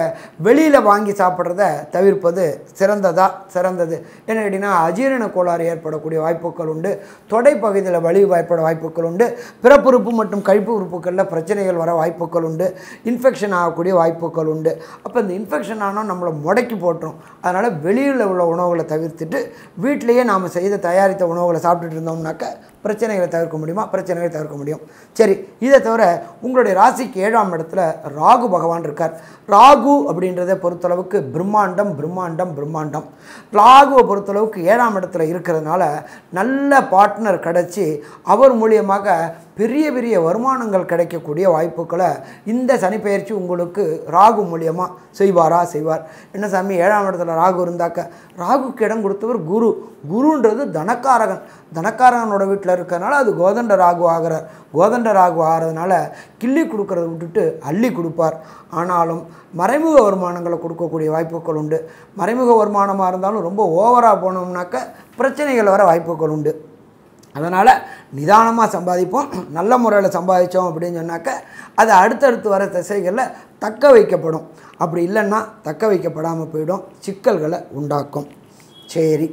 A: வெளியில் வாங்கி சாப்பிட்றத தவிர்ப்பது சிறந்ததா சிறந்தது என்ன கேட்டிங்கன்னா அஜீரண கோளாறு ஏற்படக்கூடிய வாய்ப்புகள் உண்டு தொடை பகுதியில் வலி ஏற்பட வாய்ப்புகள் உண்டு பிறப்புறுப்பு மற்றும் கழிப்பு உறுப்புகளில் பிரச்சனைகள் வர வாய்ப்புகள் உண்டு இன்ஃபெக்ஷன் ஆகக்கூடிய வாய்ப்புகள் உண்டு அப்போ இந்த இன்ஃபெக்ஷன் ஆனால் நம்மளை முடக்கி போட்டுரும் அதனால் வெளியில் உள்ள உணவுகளை தவிர்த்துட்டு வீட்டிலையே நாம் செய்த தயாரித்த உணவுகளை சாப்பிட்டுட்டு இருந்தோம்னாக்க பிரச்சனைகளை தவிர்க்க முடியுமா பிரச்சனைகளை தவிர்க்க முடியும் சரி இதை தவிர உங்களுடைய ராசிக்கு ஏழாம் இடத்துல ராகு பகவான் இருக்கார் ராகு அப்படின்றத பொறுத்தளவுக்கு பிரம்மாண்டம் பிரம்மாண்டம் பிரம்மாண்டம் ராகுவை பொறுத்தளவுக்கு ஏழாம் இடத்துல இருக்கிறதுனால நல்ல பார்ட்னர் கிடச்சி அவர் மூலியமாக பெரிய பெரிய வருமானங்கள் கிடைக்கக்கூடிய வாய்ப்புகளை இந்த சனிப்பெயர்ச்சி உங்களுக்கு ராகு மூலியமாக செய்வாரா செய்வார் என்ன சாமி ஏழாம் இடத்துல ராகு இருந்தாக்க ராகுக்கு இடம் கொடுத்தவர் குரு குருன்றது தனக்காரகன் தனக்காரகனோட வீட்டில் இருக்கிறனால அது கோதண்ட ராகு ஆகிறார் கோதண்ட ராகு ஆகிறதுனால கிள்ளி கொடுக்கறத விட்டுட்டு அள்ளி கொடுப்பார் ஆனாலும் மறைமுக வருமானங்களை கொடுக்கக்கூடிய வாய்ப்புகள் உண்டு மறைமுக வருமானமாக இருந்தாலும் ரொம்ப ஓவராக போனோம்னாக்க பிரச்சனைகள் வர வாய்ப்புகள் உண்டு அதனால் நிதானமாக சம்பாதிப்போம் நல்ல முறையில் சம்பாதித்தோம் அப்படின்னு சொன்னாக்க அது அடுத்தடுத்து வர திசைகளில் தக்க வைக்கப்படும் அப்படி இல்லைன்னா தக்க வைக்கப்படாமல் போயிடும் சிக்கல்களை உண்டாக்கும் சரி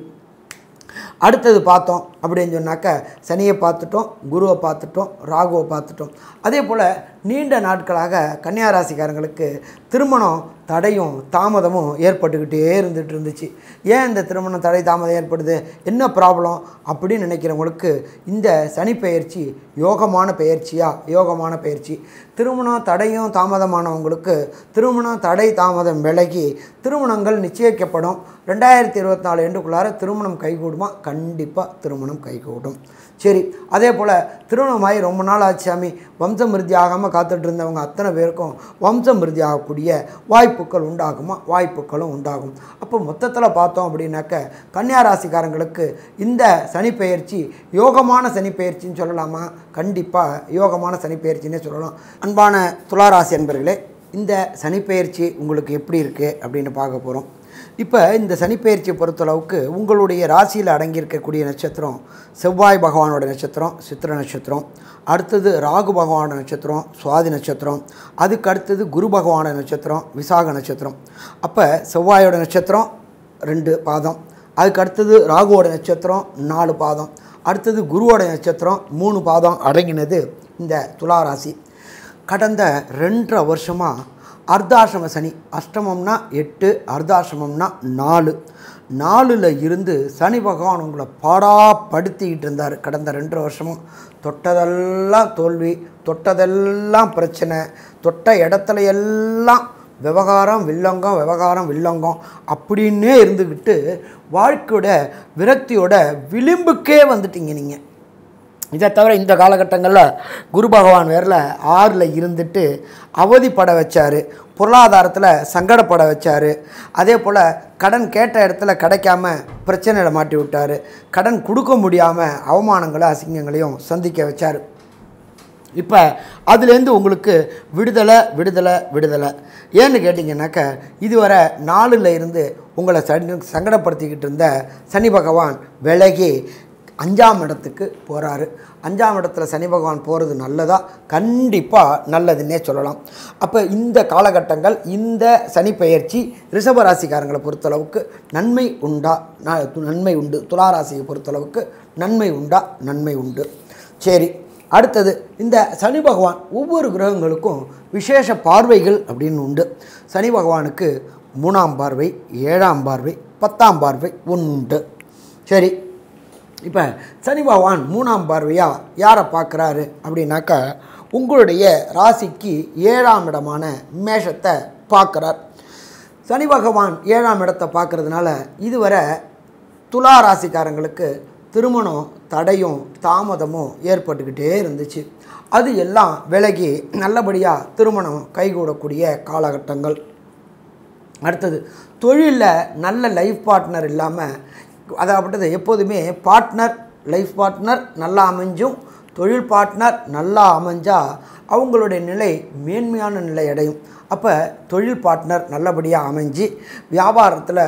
A: அடுத்தது பார்த்தோம் அப்படின்னு சொன்னாக்க சனியை பார்த்துட்டோம் குருவை பார்த்துட்டோம் ராகுவை பார்த்துட்டோம் அதே போல் நீண்ட நாட்களாக கன்னியாராசிக்காரங்களுக்கு திருமணம் தடையும் தாமதமும் ஏற்பட்டுக்கிட்டே இருந்துகிட்டு இருந்துச்சு ஏன் இந்த திருமணம் தடை தாமதம் ஏற்படுது என்ன ப்ராப்ளம் அப்படின்னு நினைக்கிறவங்களுக்கு இந்த சனி பயிற்சி யோகமான பயிற்சியா யோகமான பயிற்சி திருமணம் தடையும் தாமதமானவங்களுக்கு திருமணம் தடை தாமதம் விலகி திருமணங்கள் நிச்சயிக்கப்படும் ரெண்டாயிரத்தி இருபத்தி நாலு திருமணம் கைகூடுமா கண்டிப்பாக திருமணம் கைகூடும் சரி அதே போல் திருமணமாகி ரொம்ப நாள் ஆச்சு சாமி வம்சமிருதி ஆகாமல் காத்துட்டு இருந்தவங்க அத்தனை பேருக்கும் வம்சமிருதி ஆகக்கூடிய வாய்ப்புகள் உண்டாகுமா வாய்ப்புகளும் உண்டாகும் அப்போ மொத்தத்தில் பார்த்தோம் அப்படின்னாக்க கன்னியா ராசிக்காரங்களுக்கு இந்த சனிப்பெயர்ச்சி யோகமான சனிப்பெயர்ச்சின்னு சொல்லலாமா கண்டிப்பாக யோகமான சனிப்பெயர்ச்சின்னே சொல்லலாம் அன்பான துளாராசி அன்பர்களே இந்த சனிப்பெயர்ச்சி உங்களுக்கு எப்படி இருக்குது அப்படின்னு பார்க்க போகிறோம் இப்போ இந்த சனிப்பெயர்ச்சியை பொறுத்தளவுக்கு உங்களுடைய ராசியில் அடங்கியிருக்கக்கூடிய நட்சத்திரம் செவ்வாய் பகவானோட நட்சத்திரம் சித்திர நட்சத்திரம் அடுத்தது ராகு பகவானோட நட்சத்திரம் சுவாதி நட்சத்திரம் அதுக்கு அடுத்தது குரு பகவானோட நட்சத்திரம் விசாக நட்சத்திரம் அப்போ செவ்வாயோட நட்சத்திரம் ரெண்டு பாதம் அதுக்கு அடுத்தது ராகுவோட நட்சத்திரம் நாலு பாதம் அடுத்தது குருவோட நட்சத்திரம் மூணு பாதம் அடங்கினது இந்த துலா ராசி கடந்த ரெண்டரை வருஷமாக அர்த்தாசிரம சனி அஷ்டமம்னா எட்டு அர்த்தாசிரமம்னா நாலு நாலில் இருந்து சனி பகவான் உங்களை பாடாப்படுத்திக்கிட்டு இருந்தார் கடந்த ரெண்டு வருஷமும் தொட்டதெல்லாம் தோல்வி தொட்டதெல்லாம் பிரச்சனை தொட்ட இடத்துல எல்லாம் விவகாரம் வில்லங்கம் விவகாரம் வில்லங்கம் அப்படின்னே இருந்துக்கிட்டு வாழ்க்கையோட விரக்தியோட விளிம்புக்கே வந்துட்டீங்க நீங்கள் இதை தவிர இந்த காலகட்டங்களில் குரு பகவான் வேரில் ஆறில் இருந்துட்டு அவதிப்பட வச்சார் பொருளாதாரத்தில் சங்கடப்பட வச்சார் அதே போல் கடன் கேட்ட இடத்துல கிடைக்காம பிரச்சனையில் மாட்டி விட்டார் கடன் கொடுக்க முடியாமல் அவமானங்களும் அசிங்கங்களையும் சந்திக்க வச்சார் இப்போ அதுலேருந்து உங்களுக்கு விடுதலை விடுதலை விடுதலை ஏன்னு கேட்டிங்கனாக்கா இதுவரை நாலில் இருந்து உங்களை சங்கடப்படுத்திக்கிட்டு இருந்த சனி பகவான் விலகி அஞ்சாம் இடத்துக்கு போகிறாரு அஞ்சாம் இடத்துல சனி பகவான் போகிறது நல்லதாக கண்டிப்பாக நல்லதுன்னே சொல்லலாம் அப்போ இந்த காலகட்டங்கள் இந்த சனி பயிற்சி ரிஷபராசிக்காரங்களை பொறுத்தளவுக்கு நன்மை உண்டா நன்மை உண்டு துளாராசியை பொறுத்தளவுக்கு நன்மை உண்டா நன்மை உண்டு சரி அடுத்தது இந்த சனி பகவான் ஒவ்வொரு கிரகங்களுக்கும் விசேஷ பார்வைகள் அப்படின்னு உண்டு சனி பகவானுக்கு மூணாம் பார்வை ஏழாம் பார்வை பத்தாம் பார்வை ஒன்று உண்டு சரி இப்போ சனி பகவான் மூணாம் பார்வையாக யாரை பார்க்குறாரு அப்படின்னாக்கா உங்களுடைய ராசிக்கு ஏழாம் இடமான மேஷத்தை பார்க்குறார் சனி பகவான் ஏழாம் இடத்தை பார்க்குறதுனால இதுவரை துலா ராசிக்காரங்களுக்கு திருமணம் தடையும் தாமதமும் ஏற்பட்டுக்கிட்டே இருந்துச்சு அது எல்லாம் விலகி நல்லபடியாக திருமணம் கைகூடக்கூடிய காலகட்டங்கள் அடுத்தது தொழிலில் நல்ல லைஃப் பார்ட்னர் இல்லாமல் அதாவது எப்போதுமே பார்ட்னர் லைஃப் பார்ட்னர் நல்லா அமைஞ்சும் தொழில் பார்ட்னர் நல்லா அமைஞ்சால் அவங்களுடைய நிலை மேன்மையான நிலை அடையும் அப்போ தொழில் பார்ட்னர் நல்லபடியாக அமைஞ்சு வியாபாரத்தில்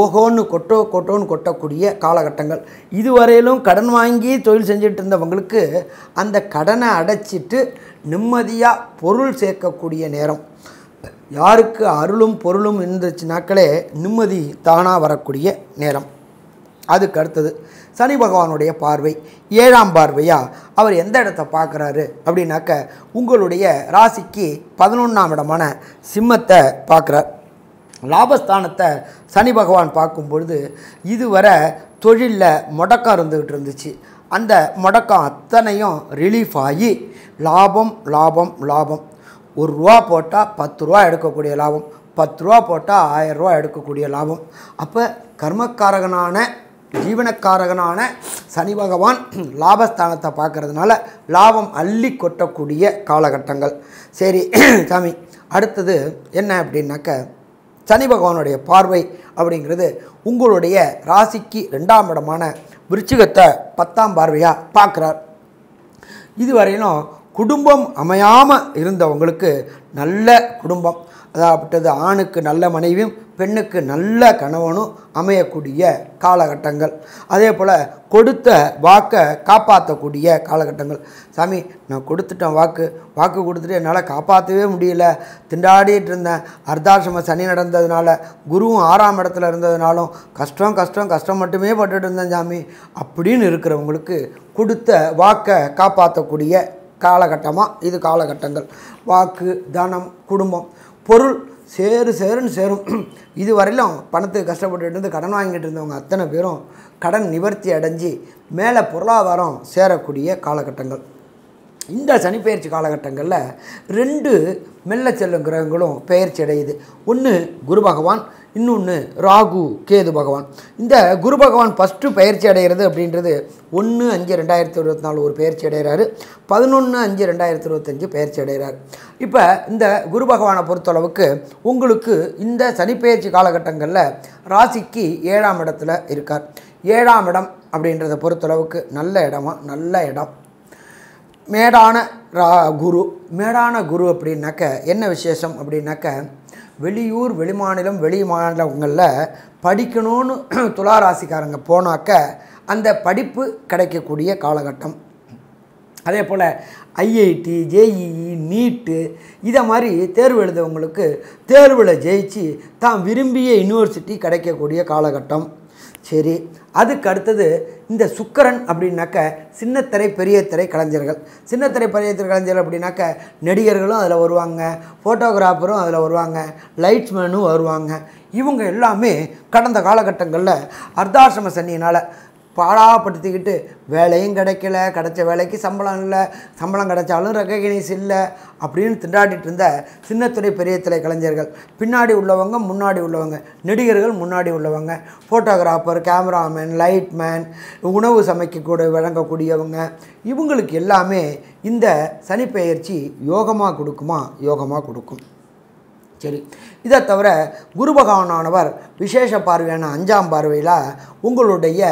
A: ஓஹோன்னு கொட்டோ கொட்டோன்னு கொட்டக்கூடிய காலகட்டங்கள் இதுவரையிலும் கடன் வாங்கி தொழில் செஞ்சுட்டு இருந்தவங்களுக்கு அந்த கடனை அடைச்சிட்டு நிம்மதியாக பொருள் சேர்க்கக்கூடிய நேரம் யாருக்கு அருளும் பொருளும் இருந்துச்சுனாக்களே நிம்மதி தானாக வரக்கூடிய நேரம் அதுக்கு அடுத்தது சனி பகவானுடைய பார்வை ஏழாம் பார்வையாக அவர் எந்த இடத்த பார்க்குறாரு அப்படின்னாக்க உங்களுடைய ராசிக்கு பதினொன்றாம் இடமான சிம்மத்தை பார்க்குறார் லாபஸ்தானத்தை சனி பகவான் பார்க்கும் பொழுது இதுவரை தொழிலில் முடக்கம் இருந்துக்கிட்டு இருந்துச்சு அந்த முடக்கம் அத்தனையும் ரிலீஃப் ஆகி லாபம் லாபம் லாபம் ஒரு ரூபா போட்டால் பத்து ரூபா எடுக்கக்கூடிய லாபம் பத்து ரூபா போட்டால் ஆயிரம் ரூபா எடுக்கக்கூடிய லாபம் அப்போ கர்மக்காரகனான ஜீவனக்காரகனான சனி பகவான் லாபஸ்தானத்தை பார்க்கறதுனால லாபம் அள்ளி கொட்டக்கூடிய காலகட்டங்கள் சரி *clears throat* சாமி அடுத்தது என்ன அப்படின்னாக்க சனி பகவானுடைய பார்வை அப்படிங்கிறது உங்களுடைய ராசிக்கு ரெண்டாம் இடமான விருச்சிகத்தை பத்தாம் பார்வையாக பார்க்குறார் இதுவரையிலும் குடும்பம் அமையாமல் இருந்தவங்களுக்கு நல்ல குடும்பம் அதாவது ஆணுக்கு நல்ல மனைவியும் பெண்ணுக்கு நல்ல கணவனும் அமையக்கூடிய காலகட்டங்கள் அதே போல் கொடுத்த வாக்கை காப்பாற்றக்கூடிய காலகட்டங்கள் சாமி நான் கொடுத்துட்டேன் வாக்கு வாக்கு கொடுத்துட்டு என்னால் காப்பாற்றவே முடியல திண்டாடிட்டு இருந்தேன் அர்த்தாசிரம சனி நடந்ததுனால குருவும் ஆறாம் இடத்துல இருந்ததுனாலும் கஷ்டம் கஷ்டம் கஷ்டம் மட்டுமே பட்டுட்டு இருந்தேன் சாமி அப்படின்னு இருக்கிறவங்களுக்கு கொடுத்த வாக்கை காப்பாற்றக்கூடிய காலகட்டமாக இது காலகட்டங்கள் வாக்கு தனம் குடும்பம் பொருள் சேரு சேருன்னு சேரும் இது வரையிலும் பணத்துக்கு கஷ்டப்பட்டு இருந்து கடன் வாங்கிட்டு இருந்தவங்க அத்தனை பேரும் கடன் நிவர்த்தி அடைஞ்சு மேலே பொருளாதாரம் சேரக்கூடிய காலகட்டங்கள் இந்த சனிப்பெயர்ச்சி காலகட்டங்களில் ரெண்டு மெல்ல செல்லும் கிரகங்களும் பெயர்ச்சி அடையுது ஒன்று குரு பகவான் இன்னொன்று ராகு கேது பகவான் இந்த குரு பகவான் ஃபஸ்ட்டு பயிற்சி அடைகிறது அப்படின்றது ஒன்று அஞ்சு ரெண்டாயிரத்தி இருபத்தி நாலு ஒரு பயிற்சி அடைகிறாரு பதினொன்று அஞ்சு ரெண்டாயிரத்தி இருபத்தஞ்சு பயிற்சி அடைகிறார் இப்போ இந்த குரு பகவானை பொறுத்தளவுக்கு உங்களுக்கு இந்த சனிப்பெயர்ச்சி காலகட்டங்களில் ராசிக்கு ஏழாம் இடத்துல இருக்கார் ஏழாம் இடம் அப்படின்றத பொறுத்தளவுக்கு நல்ல இடமா நல்ல இடம் மேடான ரா குரு மேடான குரு அப்படின்னாக்க என்ன விசேஷம் அப்படின்னாக்க வெளியூர் வெளிமாநிலம் வெளி மாநிலங்களில் படிக்கணும்னு *clears throat* துளாராசிக்காரங்க போனாக்க அந்த படிப்பு கிடைக்கக்கூடிய காலகட்டம் அதே போல் ஐஐடி ஜேஇஇ நீட்டு இதை மாதிரி தேர்வு எழுதவங்களுக்கு தேர்வில் ஜெயிச்சு தான் விரும்பிய யூனிவர்சிட்டி கிடைக்கக்கூடிய காலகட்டம் சரி அதுக்கு அடுத்தது இந்த சுக்கரன் அப்படின்னாக்க சின்னத்திரை பெரிய திரை கலைஞர்கள் சின்னத்திரை பெரிய திரை கலைஞர்கள் அப்படின்னாக்க நடிகர்களும் அதில் வருவாங்க ஃபோட்டோகிராஃபரும் அதில் வருவாங்க லைட்ஸ்மேனும் வருவாங்க இவங்க எல்லாமே கடந்த காலகட்டங்களில் அர்த்தாசிரம சன்னியினால் பாடாப்படுத்திக்கிட்டு வேலையும் கிடைக்கல கிடைச்ச வேலைக்கு சம்பளம் இல்லை சம்பளம் கிடைச்சாலும் ரெக்கக்னைஸ் இல்லை அப்படின்னு திண்டாடிட்டு இருந்த சின்னத்துறை பெரிய தலை கலைஞர்கள் பின்னாடி உள்ளவங்க முன்னாடி உள்ளவங்க நடிகர்கள் முன்னாடி உள்ளவங்க ஃபோட்டோகிராஃபர் கேமராமேன் லைட்மேன் உணவு சமைக்கக்கூட வழங்கக்கூடியவங்க இவங்களுக்கு எல்லாமே இந்த சனிப்பெயர்ச்சி யோகமாக கொடுக்குமா யோகமாக கொடுக்கும் சரி இதை தவிர குருபகவானவர் விசேஷ பார்வையான அஞ்சாம் பார்வையில் உங்களுடைய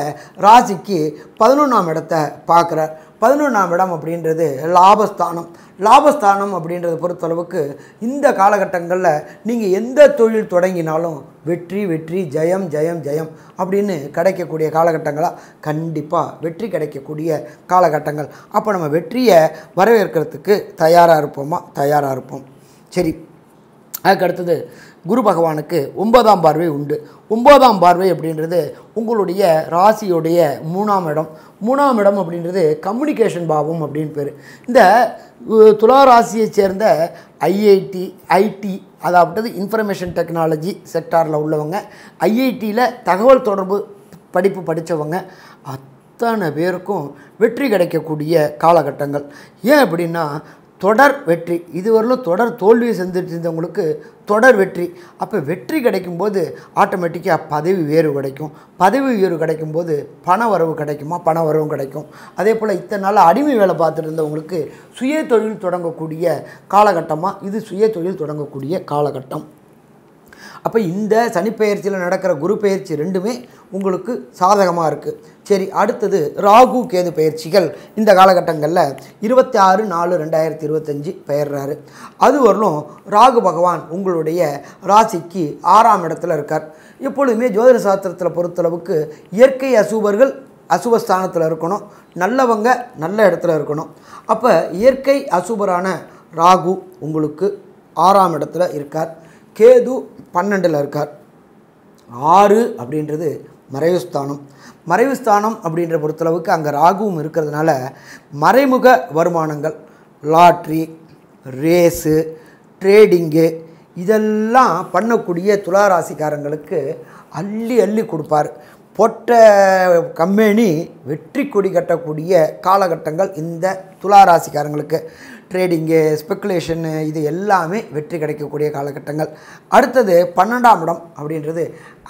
A: ராசிக்கு பதினொன்றாம் இடத்தை பார்க்குறார் பதினொன்றாம் இடம் அப்படின்றது லாபஸ்தானம் லாபஸ்தானம் அப்படின்றத பொறுத்தளவுக்கு இந்த காலகட்டங்களில் நீங்கள் எந்த தொழில் தொடங்கினாலும் வெற்றி வெற்றி ஜெயம் ஜெயம் ஜெயம் அப்படின்னு கிடைக்கக்கூடிய காலகட்டங்களாக கண்டிப்பாக வெற்றி கிடைக்கக்கூடிய காலகட்டங்கள் அப்போ நம்ம வெற்றியை வரவேற்கிறதுக்கு தயாராக இருப்போமா தயாராக இருப்போம் சரி அதுக்கு அடுத்தது குரு பகவானுக்கு ஒன்பதாம் பார்வை உண்டு ஒன்பதாம் பார்வை அப்படின்றது உங்களுடைய ராசியுடைய மூணாம் இடம் மூணாம் இடம் அப்படின்றது கம்யூனிகேஷன் பாவம் அப்படின்னு பேர் இந்த துலா ராசியை சேர்ந்த ஐஐடி ஐடி அதாவது இன்ஃபர்மேஷன் டெக்னாலஜி செக்டாரில் உள்ளவங்க ஐஐடியில் தகவல் தொடர்பு படிப்பு படித்தவங்க அத்தனை பேருக்கும் வெற்றி கிடைக்கக்கூடிய காலகட்டங்கள் ஏன் அப்படின்னா தொடர் வெற்றி இதுவரையிலும் தொடர் தோல்வியை செஞ்சுட்டு இருந்தவங்களுக்கு தொடர் வெற்றி அப்போ வெற்றி கிடைக்கும்போது ஆட்டோமேட்டிக்காக பதவி உயர்வு கிடைக்கும் பதவி உயர்வு கிடைக்கும்போது பண வரவு கிடைக்குமா பண வரவும் கிடைக்கும் அதே போல் இத்தனை நாள் அடிமை வேலை பார்த்துட்டு இருந்தவங்களுக்கு சுய தொழில் தொடங்கக்கூடிய காலகட்டமாக இது சுய தொழில் தொடங்கக்கூடிய காலகட்டம் அப்போ இந்த சனிப்பெயர்ச்சியில் நடக்கிற குரு பெயர்ச்சி ரெண்டுமே உங்களுக்கு சாதகமாக இருக்குது சரி அடுத்தது ராகு கேது பயிற்சிகள் இந்த காலகட்டங்களில் இருபத்தி ஆறு நாலு ரெண்டாயிரத்தி இருபத்தஞ்சி பெயர்றாரு அது வரலும் ராகு பகவான் உங்களுடைய ராசிக்கு ஆறாம் இடத்துல இருக்கார் எப்பொழுதுமே ஜோதிட சாஸ்திரத்தில் பொறுத்தளவுக்கு இயற்கை அசூபர்கள் அசுபஸ்தானத்தில் இருக்கணும் நல்லவங்க நல்ல இடத்துல இருக்கணும் அப்போ இயற்கை அசுபரான ராகு உங்களுக்கு ஆறாம் இடத்துல இருக்கார் கேது பன்னெண்டில் இருக்கார் ஆறு அப்படின்றது மறைவுஸ்தானம் மறைவுஸ்தானம் அப்படின்ற பொறுத்தளவுக்கு அங்கே ராகுவும் இருக்கிறதுனால மறைமுக வருமானங்கள் லாட்ரி ரேஸு ட்ரேடிங்கு இதெல்லாம் பண்ணக்கூடிய துளாராசிக்காரங்களுக்கு அள்ளி அள்ளி கொடுப்பார் போட்ட கம்பெனி வெற்றி கொடி கட்டக்கூடிய காலகட்டங்கள் இந்த துளாராசிக்காரங்களுக்கு ட்ரேடிங்கு ஸ்பெக்குலேஷனு இது எல்லாமே வெற்றி கிடைக்கக்கூடிய காலகட்டங்கள் அடுத்தது பன்னெண்டாம் இடம் அப்படின்றது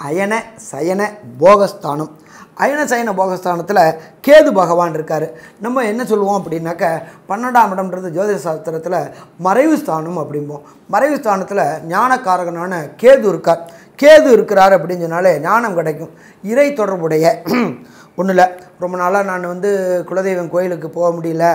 A: அயன சயன போகஸ்தானம் அயன சயன போகஸ்தானத்தில் கேது பகவான் இருக்கார் நம்ம என்ன சொல்லுவோம் அப்படின்னாக்க பன்னெண்டாம் இடம்ன்றது ஜோதிட சாஸ்திரத்தில் மறைவு ஸ்தானம் அப்படிம்போம் மறைவு ஸ்தானத்தில் ஞானக்காரகனான கேது இருக்கார் கேது இருக்கிறார் அப்படின்னு சொன்னாலே ஞானம் கிடைக்கும் இறை தொடர்புடைய *clears throat* ஒன்றும் இல்லை ரொம்ப நாளாக நான் வந்து குலதெய்வம் கோயிலுக்கு போக முடியல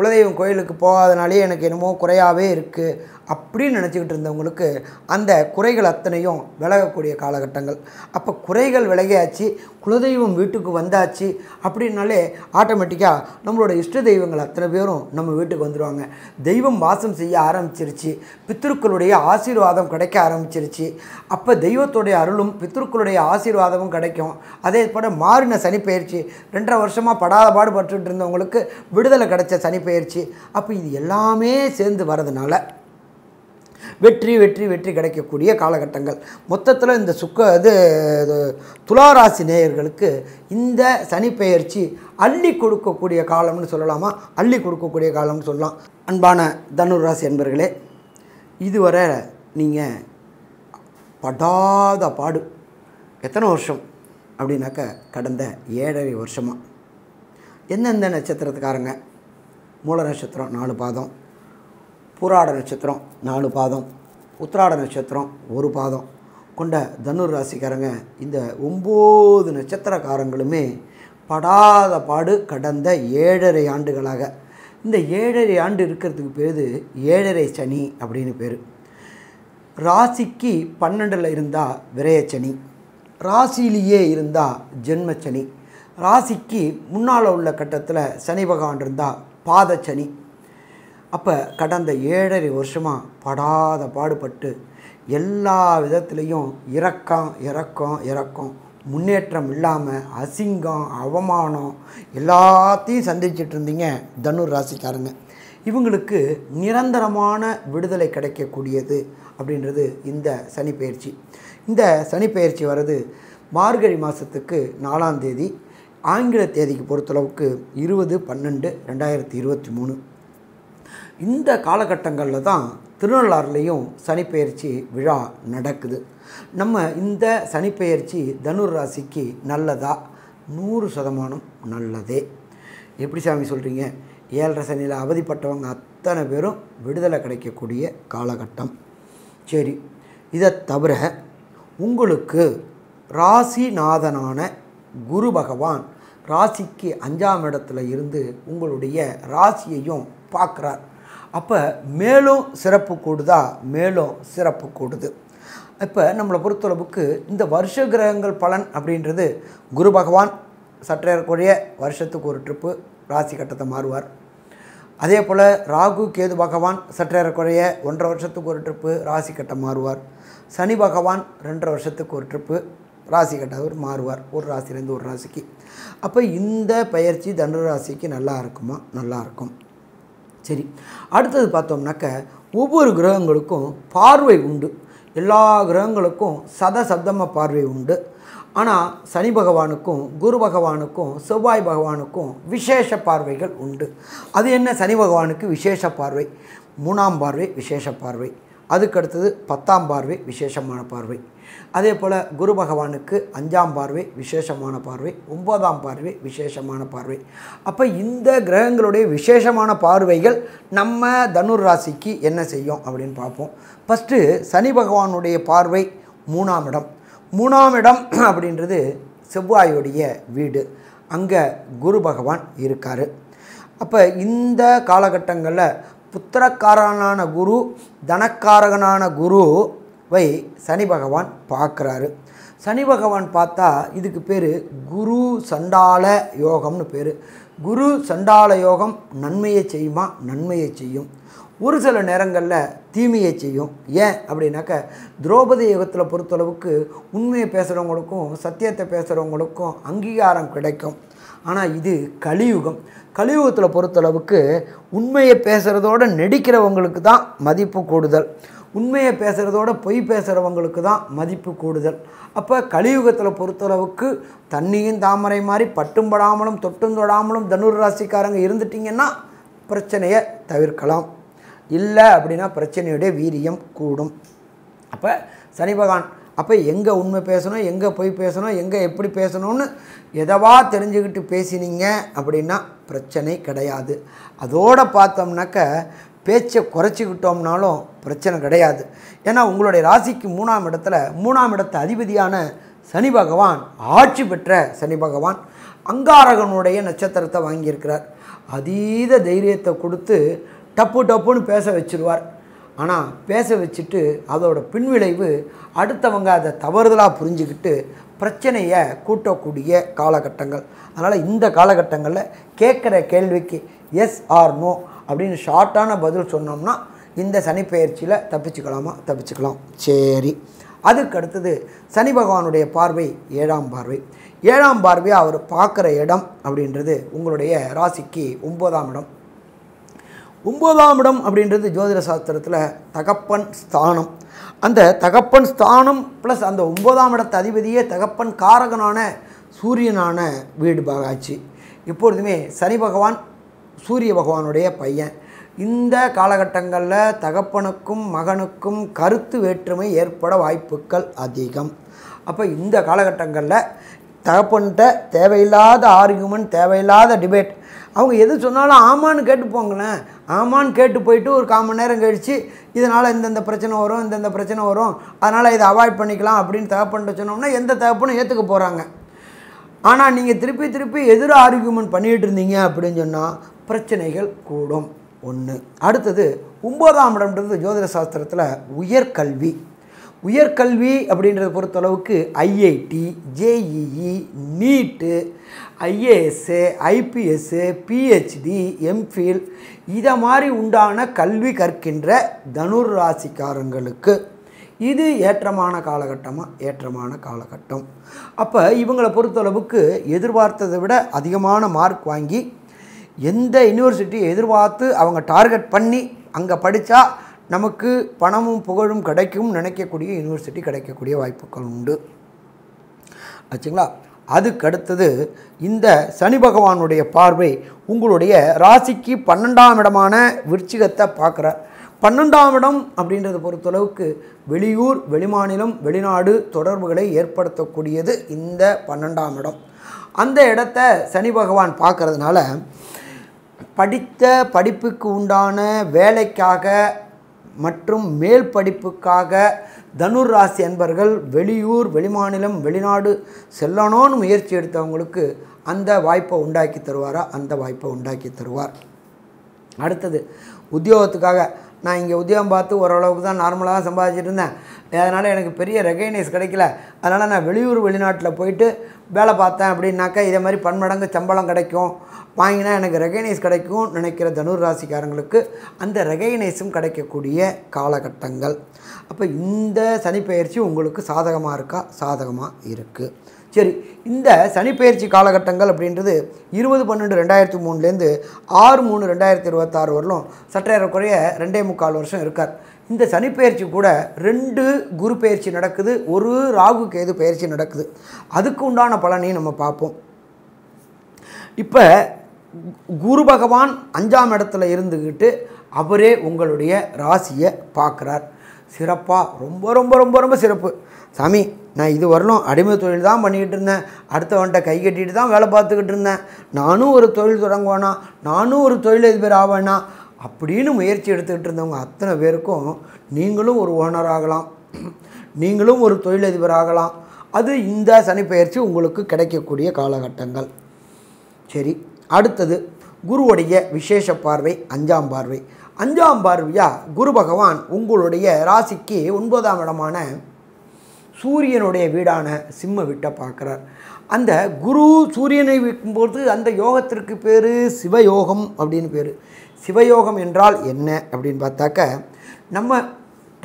A: குலதெய்வம் கோயிலுக்கு போகாதனாலே எனக்கு என்னமோ குறையாகவே இருக்குது அப்படின்னு நினச்சிக்கிட்டு இருந்தவங்களுக்கு அந்த குறைகள் அத்தனையும் விலகக்கூடிய காலகட்டங்கள் அப்போ குறைகள் விலகியாச்சு குலதெய்வம் வீட்டுக்கு வந்தாச்சு அப்படின்னாலே ஆட்டோமேட்டிக்காக நம்மளோட இஷ்ட தெய்வங்கள் அத்தனை பேரும் நம்ம வீட்டுக்கு வந்துடுவாங்க தெய்வம் வாசம் செய்ய ஆரம்பிச்சிருச்சு பித்திருக்களுடைய ஆசீர்வாதம் கிடைக்க ஆரம்பிச்சிருச்சு அப்போ தெய்வத்துடைய அருளும் பித்திருக்களுடைய ஆசீர்வாதமும் கிடைக்கும் அதே போல் மாறின சனி ரெண்டரை வருஷமாக படாத பாடுபட்டு இருந்தவங்களுக்கு விடுதலை கிடைச்ச சனி பயிற்சி அப்போ இது எல்லாமே சேர்ந்து வரதுனால வெற்றி வெற்றி வெற்றி கிடைக்கக்கூடிய காலகட்டங்கள் மொத்தத்தில் இந்த சுக்க இது துளாராசி நேயர்களுக்கு இந்த சனி பெயர்ச்சி அள்ளி கொடுக்கக்கூடிய காலம்னு சொல்லலாமா அள்ளி கொடுக்கக்கூடிய காலம்னு சொல்லலாம் அன்பான தனுராசி அன்பர்களே இதுவரை நீங்கள் படாத பாடு எத்தனை வருஷம் அப்படின்னாக்க கடந்த ஏழரை வருஷமாக எந்தெந்த நட்சத்திரத்துக்காரங்க மூல நட்சத்திரம் நாலு பாதம் பூராட நட்சத்திரம் நாலு பாதம் உத்திராட நட்சத்திரம் ஒரு பாதம் கொண்ட தனுர் ராசிக்காரங்க இந்த ஒம்பது நட்சத்திரக்காரங்களுமே படாத பாடு கடந்த ஏழரை ஆண்டுகளாக இந்த ஏழரை ஆண்டு இருக்கிறதுக்கு பேர் ஏழரை சனி அப்படின்னு பேர் ராசிக்கு பன்னெண்டில் இருந்தால் விரயச்சனி ராசியிலேயே இருந்தால் ஜென்மச்சனி ராசிக்கு முன்னால் உள்ள கட்டத்தில் சனி பகவான் இருந்தால் பாதச்சனி அப்போ கடந்த ஏழரை வருஷமாக படாத பாடுபட்டு எல்லா விதத்துலேயும் இறக்கம் இறக்கம் இறக்கம் முன்னேற்றம் இல்லாமல் அசிங்கம் அவமானம் எல்லாத்தையும் சந்திச்சுட்டு இருந்தீங்க தனுர் ராசிக்காரங்க இவங்களுக்கு நிரந்தரமான விடுதலை கிடைக்கக்கூடியது அப்படின்றது இந்த சனி பயிற்சி இந்த சனி பயிற்சி வர்றது மார்கழி மாதத்துக்கு நாலாம் தேதி ஆங்கில தேதிக்கு பொறுத்தளவுக்கு இருபது பன்னெண்டு ரெண்டாயிரத்தி இருபத்தி மூணு இந்த காலகட்டங்களில் தான் திருநள்ளாறுலேயும் சனிப்பெயர்ச்சி விழா நடக்குது நம்ம இந்த சனிப்பெயர்ச்சி தனுர் ராசிக்கு நல்லதா நூறு சதமானம் நல்லதே எப்படி சாமி சொல்கிறீங்க ஏழரை சனியில் அவதிப்பட்டவங்க அத்தனை பேரும் விடுதலை கிடைக்கக்கூடிய காலகட்டம் சரி இதை தவிர உங்களுக்கு ராசிநாதனான குரு பகவான் ராசிக்கு அஞ்சாம் இடத்துல இருந்து உங்களுடைய ராசியையும் பார்க்குறார் அப்போ மேலும் சிறப்பு கூடுதா மேலும் சிறப்பு கூடுது இப்போ நம்மளை பொறுத்தளவுக்கு இந்த வருஷ கிரகங்கள் பலன் அப்படின்றது குரு பகவான் சற்றேற்குறைய வருஷத்துக்கு ஒரு ட்ரிப்பு ராசி கட்டத்தை மாறுவார் அதே போல் ராகு கேது பகவான் சற்றேறக்குறைய ஒன்றரை வருஷத்துக்கு ஒரு ட்ரிப்பு ராசி கட்டம் மாறுவார் சனி பகவான் ரெண்டரை வருஷத்துக்கு ஒரு ட்ரிப்பு ராசி கட்டாதவர் மாறுவார் ஒரு ராசிலேருந்து ஒரு ராசிக்கு அப்போ இந்த பயிற்சி ராசிக்கு நல்லா இருக்குமா நல்லாயிருக்கும் சரி அடுத்தது பார்த்தோம்னாக்க ஒவ்வொரு கிரகங்களுக்கும் பார்வை உண்டு எல்லா கிரகங்களுக்கும் சத சப்தம பார்வை உண்டு ஆனால் சனி பகவானுக்கும் குரு பகவானுக்கும் செவ்வாய் பகவானுக்கும் விசேஷ பார்வைகள் உண்டு அது என்ன சனி பகவானுக்கு விசேஷ பார்வை மூணாம் பார்வை விசேஷ பார்வை அதுக்கடுத்தது பத்தாம் பார்வை விசேஷமான பார்வை அதே போல் குரு பகவானுக்கு அஞ்சாம் பார்வை விசேஷமான பார்வை ஒன்பதாம் பார்வை விசேஷமான பார்வை அப்போ இந்த கிரகங்களுடைய விசேஷமான பார்வைகள் நம்ம தனுர் ராசிக்கு என்ன செய்யும் அப்படின்னு பார்ப்போம் ஃபஸ்ட்டு சனி பகவானுடைய பார்வை மூணாம் இடம் மூணாம் இடம் *clears throat* அப்படின்றது செவ்வாயுடைய வீடு அங்கே குரு பகவான் இருக்கார் அப்போ இந்த காலகட்டங்களில் புத்திரக்காரனான குரு தனக்காரகனான குரு வை சனி பகவான் பார்க்குறாரு சனி பகவான் பார்த்தா இதுக்கு பேர் குரு சண்டால யோகம்னு பேர் குரு சண்டால யோகம் நன்மையை செய்யுமா நன்மையை செய்யும் ஒரு சில நேரங்களில் தீமையை செய்யும் ஏன் அப்படின்னாக்க துரோபதி யுகத்தில் பொறுத்தளவுக்கு உண்மையை பேசுகிறவங்களுக்கும் சத்தியத்தை பேசுகிறவங்களுக்கும் அங்கீகாரம் கிடைக்கும் ஆனால் இது கலியுகம் கலியுகத்தில் பொறுத்தளவுக்கு உண்மையை பேசுகிறதோட நெடிக்கிறவங்களுக்கு தான் மதிப்பு கூடுதல் உண்மையை பேசுகிறதோட பொய் பேசுகிறவங்களுக்கு தான் மதிப்பு கூடுதல் அப்போ கலியுகத்தில் பொறுத்தளவுக்கு தண்ணியும் தாமரை மாதிரி பட்டும் தொட்டும் தொடாமலும் தனுர் ராசிக்காரங்க இருந்துட்டிங்கன்னா பிரச்சனையை தவிர்க்கலாம் இல்லை அப்படின்னா பிரச்சனையுடைய வீரியம் கூடும் அப்போ சனி பகவான் அப்போ எங்கே உண்மை பேசணும் எங்கே போய் பேசணும் எங்கே எப்படி பேசணும்னு எதவா தெரிஞ்சுக்கிட்டு பேசினீங்க அப்படின்னா பிரச்சனை கிடையாது அதோடு பார்த்தோம்னாக்க பேச்சை குறைச்சிக்கிட்டோம்னாலும் பிரச்சனை கிடையாது ஏன்னா உங்களுடைய ராசிக்கு மூணாம் இடத்துல மூணாம் இடத்து அதிபதியான சனி பகவான் ஆட்சி பெற்ற சனி பகவான் அங்காரகனுடைய நட்சத்திரத்தை வாங்கியிருக்கிறார் அதீத தைரியத்தை கொடுத்து டப்பு டப்புன்னு பேச வச்சுருவார் ஆனால் பேச வச்சுட்டு அதோட பின்விளைவு அடுத்தவங்க அதை தவறுதலாக புரிஞ்சுக்கிட்டு பிரச்சனையை கூட்டக்கூடிய காலகட்டங்கள் அதனால் இந்த காலகட்டங்களில் கேட்குற கேள்விக்கு எஸ் ஆர் நோ அப்படின்னு ஷார்ட்டான பதில் சொன்னோம்னா இந்த சனிப்பெயர்ச்சியில் தப்பிச்சுக்கலாமா தப்பிச்சுக்கலாம் சரி அதுக்கு அடுத்தது சனி பகவானுடைய பார்வை ஏழாம் பார்வை ஏழாம் பார்வையாக அவர் பார்க்குற இடம் அப்படின்றது உங்களுடைய ராசிக்கு ஒம்போதாம் இடம் ஒம்போதாம் இடம் அப்படின்றது ஜோதிட சாஸ்திரத்தில் தகப்பன் ஸ்தானம் அந்த தகப்பன் ஸ்தானம் ப்ளஸ் அந்த ஒம்போதாம் இடத்து அதிபதியே தகப்பன் காரகனான சூரியனான வீடு பாகாச்சு எப்பொழுதுமே சனி பகவான் சூரிய பகவானுடைய பையன் இந்த காலகட்டங்களில் தகப்பனுக்கும் மகனுக்கும் கருத்து வேற்றுமை ஏற்பட வாய்ப்புகள் அதிகம் அப்போ இந்த காலகட்டங்களில் தகப்பன்கிட்ட தேவையில்லாத ஆர்குமெண்ட் தேவையில்லாத டிபேட் அவங்க எது சொன்னாலும் ஆமான்னு கேட்டு போங்களேன் ஆமான்னு கேட்டு போயிட்டு ஒரு கால் மணி நேரம் கழித்து இதனால் இந்தந்த பிரச்சனை வரும் இந்தந்த பிரச்சனை வரும் அதனால் இதை அவாய்ட் பண்ணிக்கலாம் அப்படின்னு தகப்பன்ட்டு சொன்னோம்னா எந்த தகப்பனும் ஏற்றுக்க போகிறாங்க ஆனால் நீங்கள் திருப்பி திருப்பி எதிர ஆர்கியூமெண்ட் பண்ணிகிட்டு இருந்தீங்க அப்படின்னு சொன்னால் பிரச்சனைகள் கூடும் ஒன்று அடுத்தது ஒம்போதாம் இடம்ன்றது ஜோதிட சாஸ்திரத்தில் உயர்கல்வி உயர்கல்வி அப்படின்றத பொறுத்தளவுக்கு IIT JEE NEET IAS IPS PhD MPhil இதை மாதிரி உண்டான கல்வி கற்கின்ற தனுர் ராசிக்காரங்களுக்கு இது ஏற்றமான காலகட்டமாக ஏற்றமான காலகட்டம் அப்போ இவங்களை பொறுத்தளவுக்கு எதிர்பார்த்ததை விட அதிகமான மார்க் வாங்கி எந்த யூனிவர்சிட்டி எதிர்பார்த்து அவங்க டார்கெட் பண்ணி அங்கே படித்தா நமக்கு பணமும் புகழும் கிடைக்கும் நினைக்கக்கூடிய யூனிவர்சிட்டி கிடைக்கக்கூடிய வாய்ப்புகள் உண்டு ஆச்சுங்களா அதுக்கடுத்தது இந்த சனி பகவானுடைய பார்வை உங்களுடைய ராசிக்கு பன்னெண்டாம் இடமான விருச்சிகத்தை பார்க்குறார் பன்னெண்டாம் இடம் அப்படின்றத பொறுத்தளவுக்கு வெளியூர் வெளிமாநிலம் வெளிநாடு தொடர்புகளை ஏற்படுத்தக்கூடியது இந்த பன்னெண்டாம் இடம் அந்த இடத்த சனி பகவான் பார்க்குறதுனால படித்த படிப்புக்கு உண்டான வேலைக்காக மற்றும் மேல் படிப்புக்காக தனுர் ராசி அன்பர்கள் வெளியூர் வெளிமாநிலம் வெளிநாடு செல்லணும்னு முயற்சி எடுத்தவங்களுக்கு அந்த வாய்ப்பை உண்டாக்கி தருவாரா அந்த வாய்ப்பை உண்டாக்கி தருவார் அடுத்தது உத்தியோகத்துக்காக நான் இங்கே உத்தியோகம் பார்த்து ஓரளவுக்கு தான் நார்மலாக தான் சம்பாதிச்சுட்டு இருந்தேன் அதனால் எனக்கு பெரிய ரெகனைஸ் கிடைக்கல அதனால் நான் வெளியூர் வெளிநாட்டில் போயிட்டு வேலை பார்த்தேன் அப்படின்னாக்கா இதே மாதிரி பன்மடங்கு சம்பளம் கிடைக்கும் வாங்கினா எனக்கு ரெகனைஸ் கிடைக்கும் நினைக்கிற தனுர் ராசிக்காரங்களுக்கு அந்த ரெகனைஸும் கிடைக்கக்கூடிய காலகட்டங்கள் அப்போ இந்த சனிப்பெயர்ச்சி உங்களுக்கு சாதகமாக இருக்கா சாதகமாக இருக்குது சரி இந்த சனிப்பெயர்ச்சி காலகட்டங்கள் அப்படின்றது இருபது பன்னெண்டு ரெண்டாயிரத்தி மூணுலேருந்து ஆறு மூணு ரெண்டாயிரத்தி இருபத்தாறு வரலும் குறைய ரெண்டே முக்கால் வருஷம் இருக்கார் இந்த சனிப்பெயர்ச்சி கூட ரெண்டு குரு பயிற்சி நடக்குது ஒரு ராகு கேது பயிற்சி நடக்குது அதுக்கு உண்டான பலனையும் நம்ம பார்ப்போம் இப்போ குரு பகவான் அஞ்சாம் இடத்துல இருந்துக்கிட்டு அவரே உங்களுடைய ராசியை பார்க்குறார் சிறப்பாக ரொம்ப ரொம்ப ரொம்ப ரொம்ப சிறப்பு சாமி நான் இது வரலும் அடிமை தொழில் தான் பண்ணிக்கிட்டு இருந்தேன் அடுத்தவன்ட்ட கை கட்டிட்டு தான் வேலை பார்த்துக்கிட்டு இருந்தேன் நானும் ஒரு தொழில் தொடங்குவேனா நானும் ஒரு தொழில் அதிபர் ஆவேனா அப்படின்னு முயற்சி எடுத்துக்கிட்டு இருந்தவங்க அத்தனை பேருக்கும் நீங்களும் ஒரு ஓனர் ஆகலாம் நீங்களும் ஒரு தொழிலதிபர் ஆகலாம் அது இந்த சனிப்பெயர்ச்சி உங்களுக்கு கிடைக்கக்கூடிய காலகட்டங்கள் சரி அடுத்தது குருவுடைய விசேஷ பார்வை அஞ்சாம் பார்வை அஞ்சாம் பார்வையாக குரு பகவான் உங்களுடைய ராசிக்கு ஒன்பதாம் இடமான சூரியனுடைய வீடான சிம்ம வீட்டை பார்க்குறார் அந்த குரு சூரியனை விற்கும்போது அந்த யோகத்திற்கு பேர் சிவயோகம் அப்படின்னு பேர் சிவயோகம் என்றால் என்ன அப்படின்னு பார்த்தாக்க நம்ம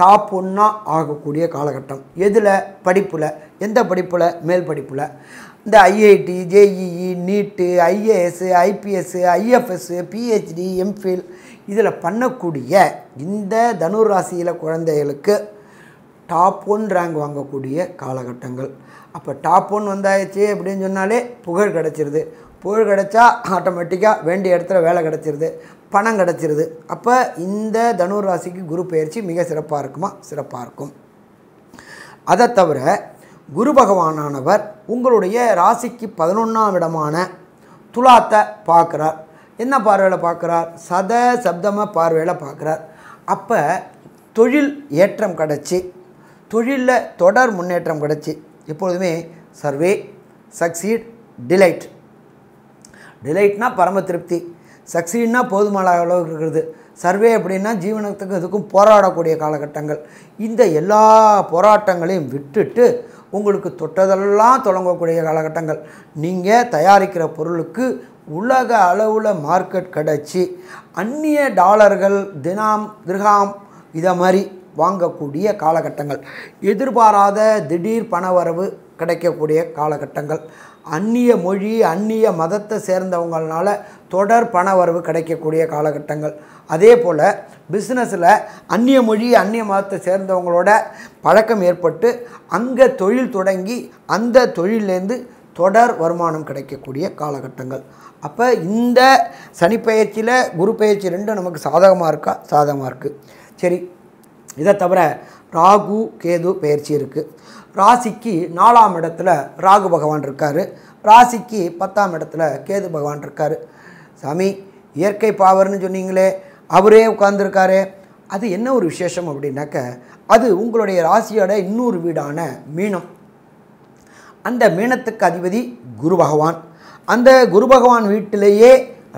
A: டாப் ஒன்றா ஆகக்கூடிய காலகட்டம் எதில் படிப்பில் எந்த படிப்பில் மேல் படிப்பில் இந்த IIT JEE NEET IAS IPS IFS PhD MPhil இதில் பண்ணக்கூடிய இந்த தனுர் ராசியில் குழந்தைகளுக்கு டாப் ஒன் ரேங்க் வாங்கக்கூடிய காலகட்டங்கள் அப்போ டாப் ஒன் வந்தாயிடுச்சு அப்படின்னு சொன்னாலே புகழ் கிடச்சிருது புகழ் கிடச்சா ஆட்டோமேட்டிக்காக வேண்டிய இடத்துல வேலை கிடச்சிருது பணம் கிடச்சிருது அப்போ இந்த ராசிக்கு குரு பயிற்சி மிக சிறப்பாக இருக்குமா சிறப்பாக இருக்கும் அதை தவிர குரு பகவானானவர் உங்களுடைய ராசிக்கு பதினொன்றாம் இடமான துலாத்தை பார்க்குறார் என்ன பார்வையில் பார்க்குறார் சத சப்தம பார்வையில் பார்க்குறார் அப்போ தொழில் ஏற்றம் கிடச்சி தொழிலில் தொடர் முன்னேற்றம் கிடச்சி எப்பொழுதுமே சர்வே சக்சீட் டிலைட் டிலைட்னா பரம திருப்தி சக்சீட்னா போதுமான அளவுக்கு இருக்கிறது சர்வே அப்படின்னா ஜீவனத்துக்கு இதுக்கும் போராடக்கூடிய காலகட்டங்கள் இந்த எல்லா போராட்டங்களையும் விட்டுட்டு உங்களுக்கு தொட்டதெல்லாம் தொடங்கக்கூடிய காலகட்டங்கள் நீங்கள் தயாரிக்கிற பொருளுக்கு உலக அளவில் மார்க்கெட் கிடச்சி அந்நிய டாலர்கள் தினாம் திர்காம் இதை மாதிரி வாங்கக்கூடிய காலகட்டங்கள் எதிர்பாராத திடீர் பணவரவு கிடைக்கக்கூடிய காலகட்டங்கள் அந்நிய மொழி அந்நிய மதத்தை சேர்ந்தவங்களால தொடர் பண வரவு கிடைக்கக்கூடிய காலகட்டங்கள் அதே போல் பிஸ்னஸில் அந்நிய மொழி அந்நிய மதத்தை சேர்ந்தவங்களோட பழக்கம் ஏற்பட்டு அங்கே தொழில் தொடங்கி அந்த தொழிலேருந்து தொடர் வருமானம் கிடைக்கக்கூடிய காலகட்டங்கள் அப்போ இந்த சனிப்பயிற்சியில் குரு பயிற்சி ரெண்டும் நமக்கு சாதகமாக இருக்கா சாதகமாக இருக்குது சரி இதை தவிர ராகு கேது பயிற்சி இருக்குது ராசிக்கு நாலாம் இடத்துல ராகு பகவான் இருக்கார் ராசிக்கு பத்தாம் இடத்துல கேது பகவான் இருக்கார் சாமி இயற்கை பாவர்னு சொன்னீங்களே அவரே உட்கார்ந்துருக்காரு அது என்ன ஒரு விசேஷம் அப்படின்னாக்க அது உங்களுடைய ராசியோட இன்னொரு வீடான மீனம் அந்த மீனத்துக்கு அதிபதி குரு பகவான் அந்த குரு பகவான் வீட்டிலேயே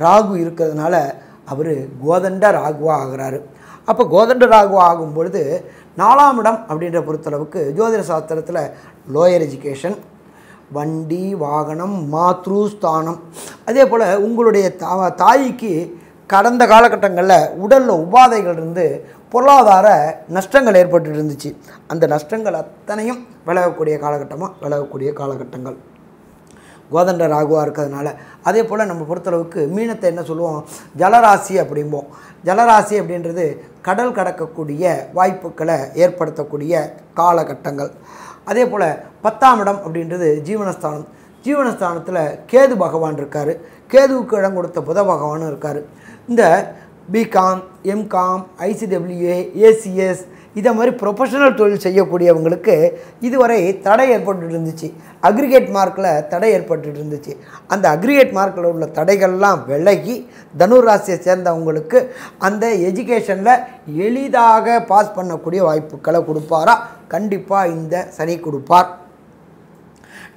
A: ராகு இருக்கிறதுனால அவர் கோதண்ட ராகுவா ஆகிறாரு அப்போ கோதண்ட ராகுவா ஆகும் பொழுது நாலாம் இடம் அப்படின்ற பொறுத்தளவுக்கு ஜோதிட சாஸ்திரத்தில் லோயர் எஜுகேஷன் வண்டி வாகனம் மாத்ரு ஸ்தானம் அதே போல் உங்களுடைய தா தாய்க்கு கடந்த காலகட்டங்களில் உடலில் உபாதைகள் இருந்து பொருளாதார நஷ்டங்கள் ஏற்பட்டு இருந்துச்சு அந்த நஷ்டங்கள் அத்தனையும் விலகக்கூடிய காலகட்டமாக விலகக்கூடிய காலகட்டங்கள் கோதண்ட ராகுவாக இருக்கிறதுனால அதே போல் நம்ம பொறுத்தளவுக்கு மீனத்தை என்ன சொல்லுவோம் ஜலராசி அப்படிம்போம் ஜலராசி அப்படின்றது கடல் கடக்கக்கூடிய வாய்ப்புகளை ஏற்படுத்தக்கூடிய காலகட்டங்கள் அதே போல் பத்தாம் இடம் அப்படின்றது ஜீவனஸ்தானம் ஜீவனஸ்தானத்தில் கேது பகவான் இருக்கார் கேதுவுக்கு இடம் கொடுத்த புத பகவானும் இருக்கார் இந்த பிகாம் எம்காம் ஐசிடபிள்யூஏ ஏசிஎஸ் இதை மாதிரி ப்ரொஃபஷனல் தொழில் செய்யக்கூடியவங்களுக்கு இதுவரை தடை ஏற்பட்டு இருந்துச்சு அக்ரிகேட் மார்க்கில் தடை ஏற்பட்டு இருந்துச்சு அந்த அக்ரிகேட் மார்க்கில் உள்ள தடைகள்லாம் விலகி தனுராசியை சேர்ந்தவங்களுக்கு அந்த எஜுகேஷனில் எளிதாக பாஸ் பண்ணக்கூடிய வாய்ப்புகளை கொடுப்பாரா கண்டிப்பாக இந்த சனி கொடுப்பார்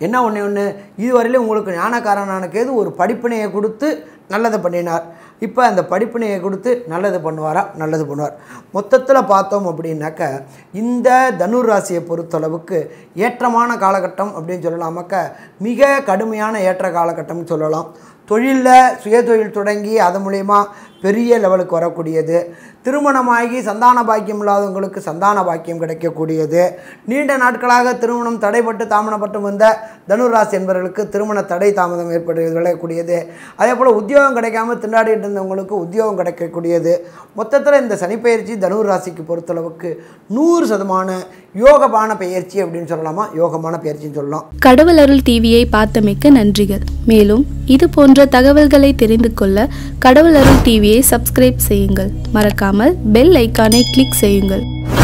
A: என்ன ஒன்று ஒன்று இதுவரையிலும் உங்களுக்கு ஞானக்காரனானக்கேது கேது ஒரு படிப்பினையை கொடுத்து நல்லதை பண்ணினார் இப்போ அந்த படிப்பினையை கொடுத்து நல்லது பண்ணுவாரா நல்லது பண்ணுவார் மொத்தத்தில் பார்த்தோம் அப்படின்னாக்க இந்த தனுர் ராசியை பொறுத்தளவுக்கு ஏற்றமான காலகட்டம் அப்படின்னு சொல்லலாமாக்க மிக கடுமையான ஏற்ற காலகட்டம்னு சொல்லலாம் தொழிலில் சுயதொழில் தொடங்கி அது மூலயமா பெரிய லெவலுக்கு வரக்கூடியது திருமணமாகி சந்தான பாக்கியம் இல்லாதவங்களுக்கு சந்தான பாக்கியம் கிடைக்கக்கூடியது நீண்ட நாட்களாக திருமணம் தடைப்பட்டு தாமதப்பட்டு வந்த தனுராசி என்பவர்களுக்கு திருமண தடை தாமதம் ஏற்படுகிறது விளையக்கூடியது அதே போல் உத்தியோகம் கிடைக்காம திண்டாடிட்டு இருந்தவங்களுக்கு உத்தியோகம் கிடைக்கக்கூடியது மொத்தத்தில் இந்த சனிப்பெயர்ச்சி தனுராசிக்கு பொறுத்தளவுக்கு நூறு சதமான யோகமான பயிற்சி அப்படின்னு சொல்லலாமா யோகமான பயிற்சின்னு சொல்லலாம் கடவுள் அருள் டிவியை பார்த்தமைக்க நன்றிகள் மேலும் இது போன்ற தகவல்களை தெரிந்து கொள்ள கடவுள் அருள் டிவி டிவியை சப்ஸ்கிரைப் செய்யுங்கள் மறக்காமல் பெல் ஐக்கானை கிளிக் செய்யுங்கள்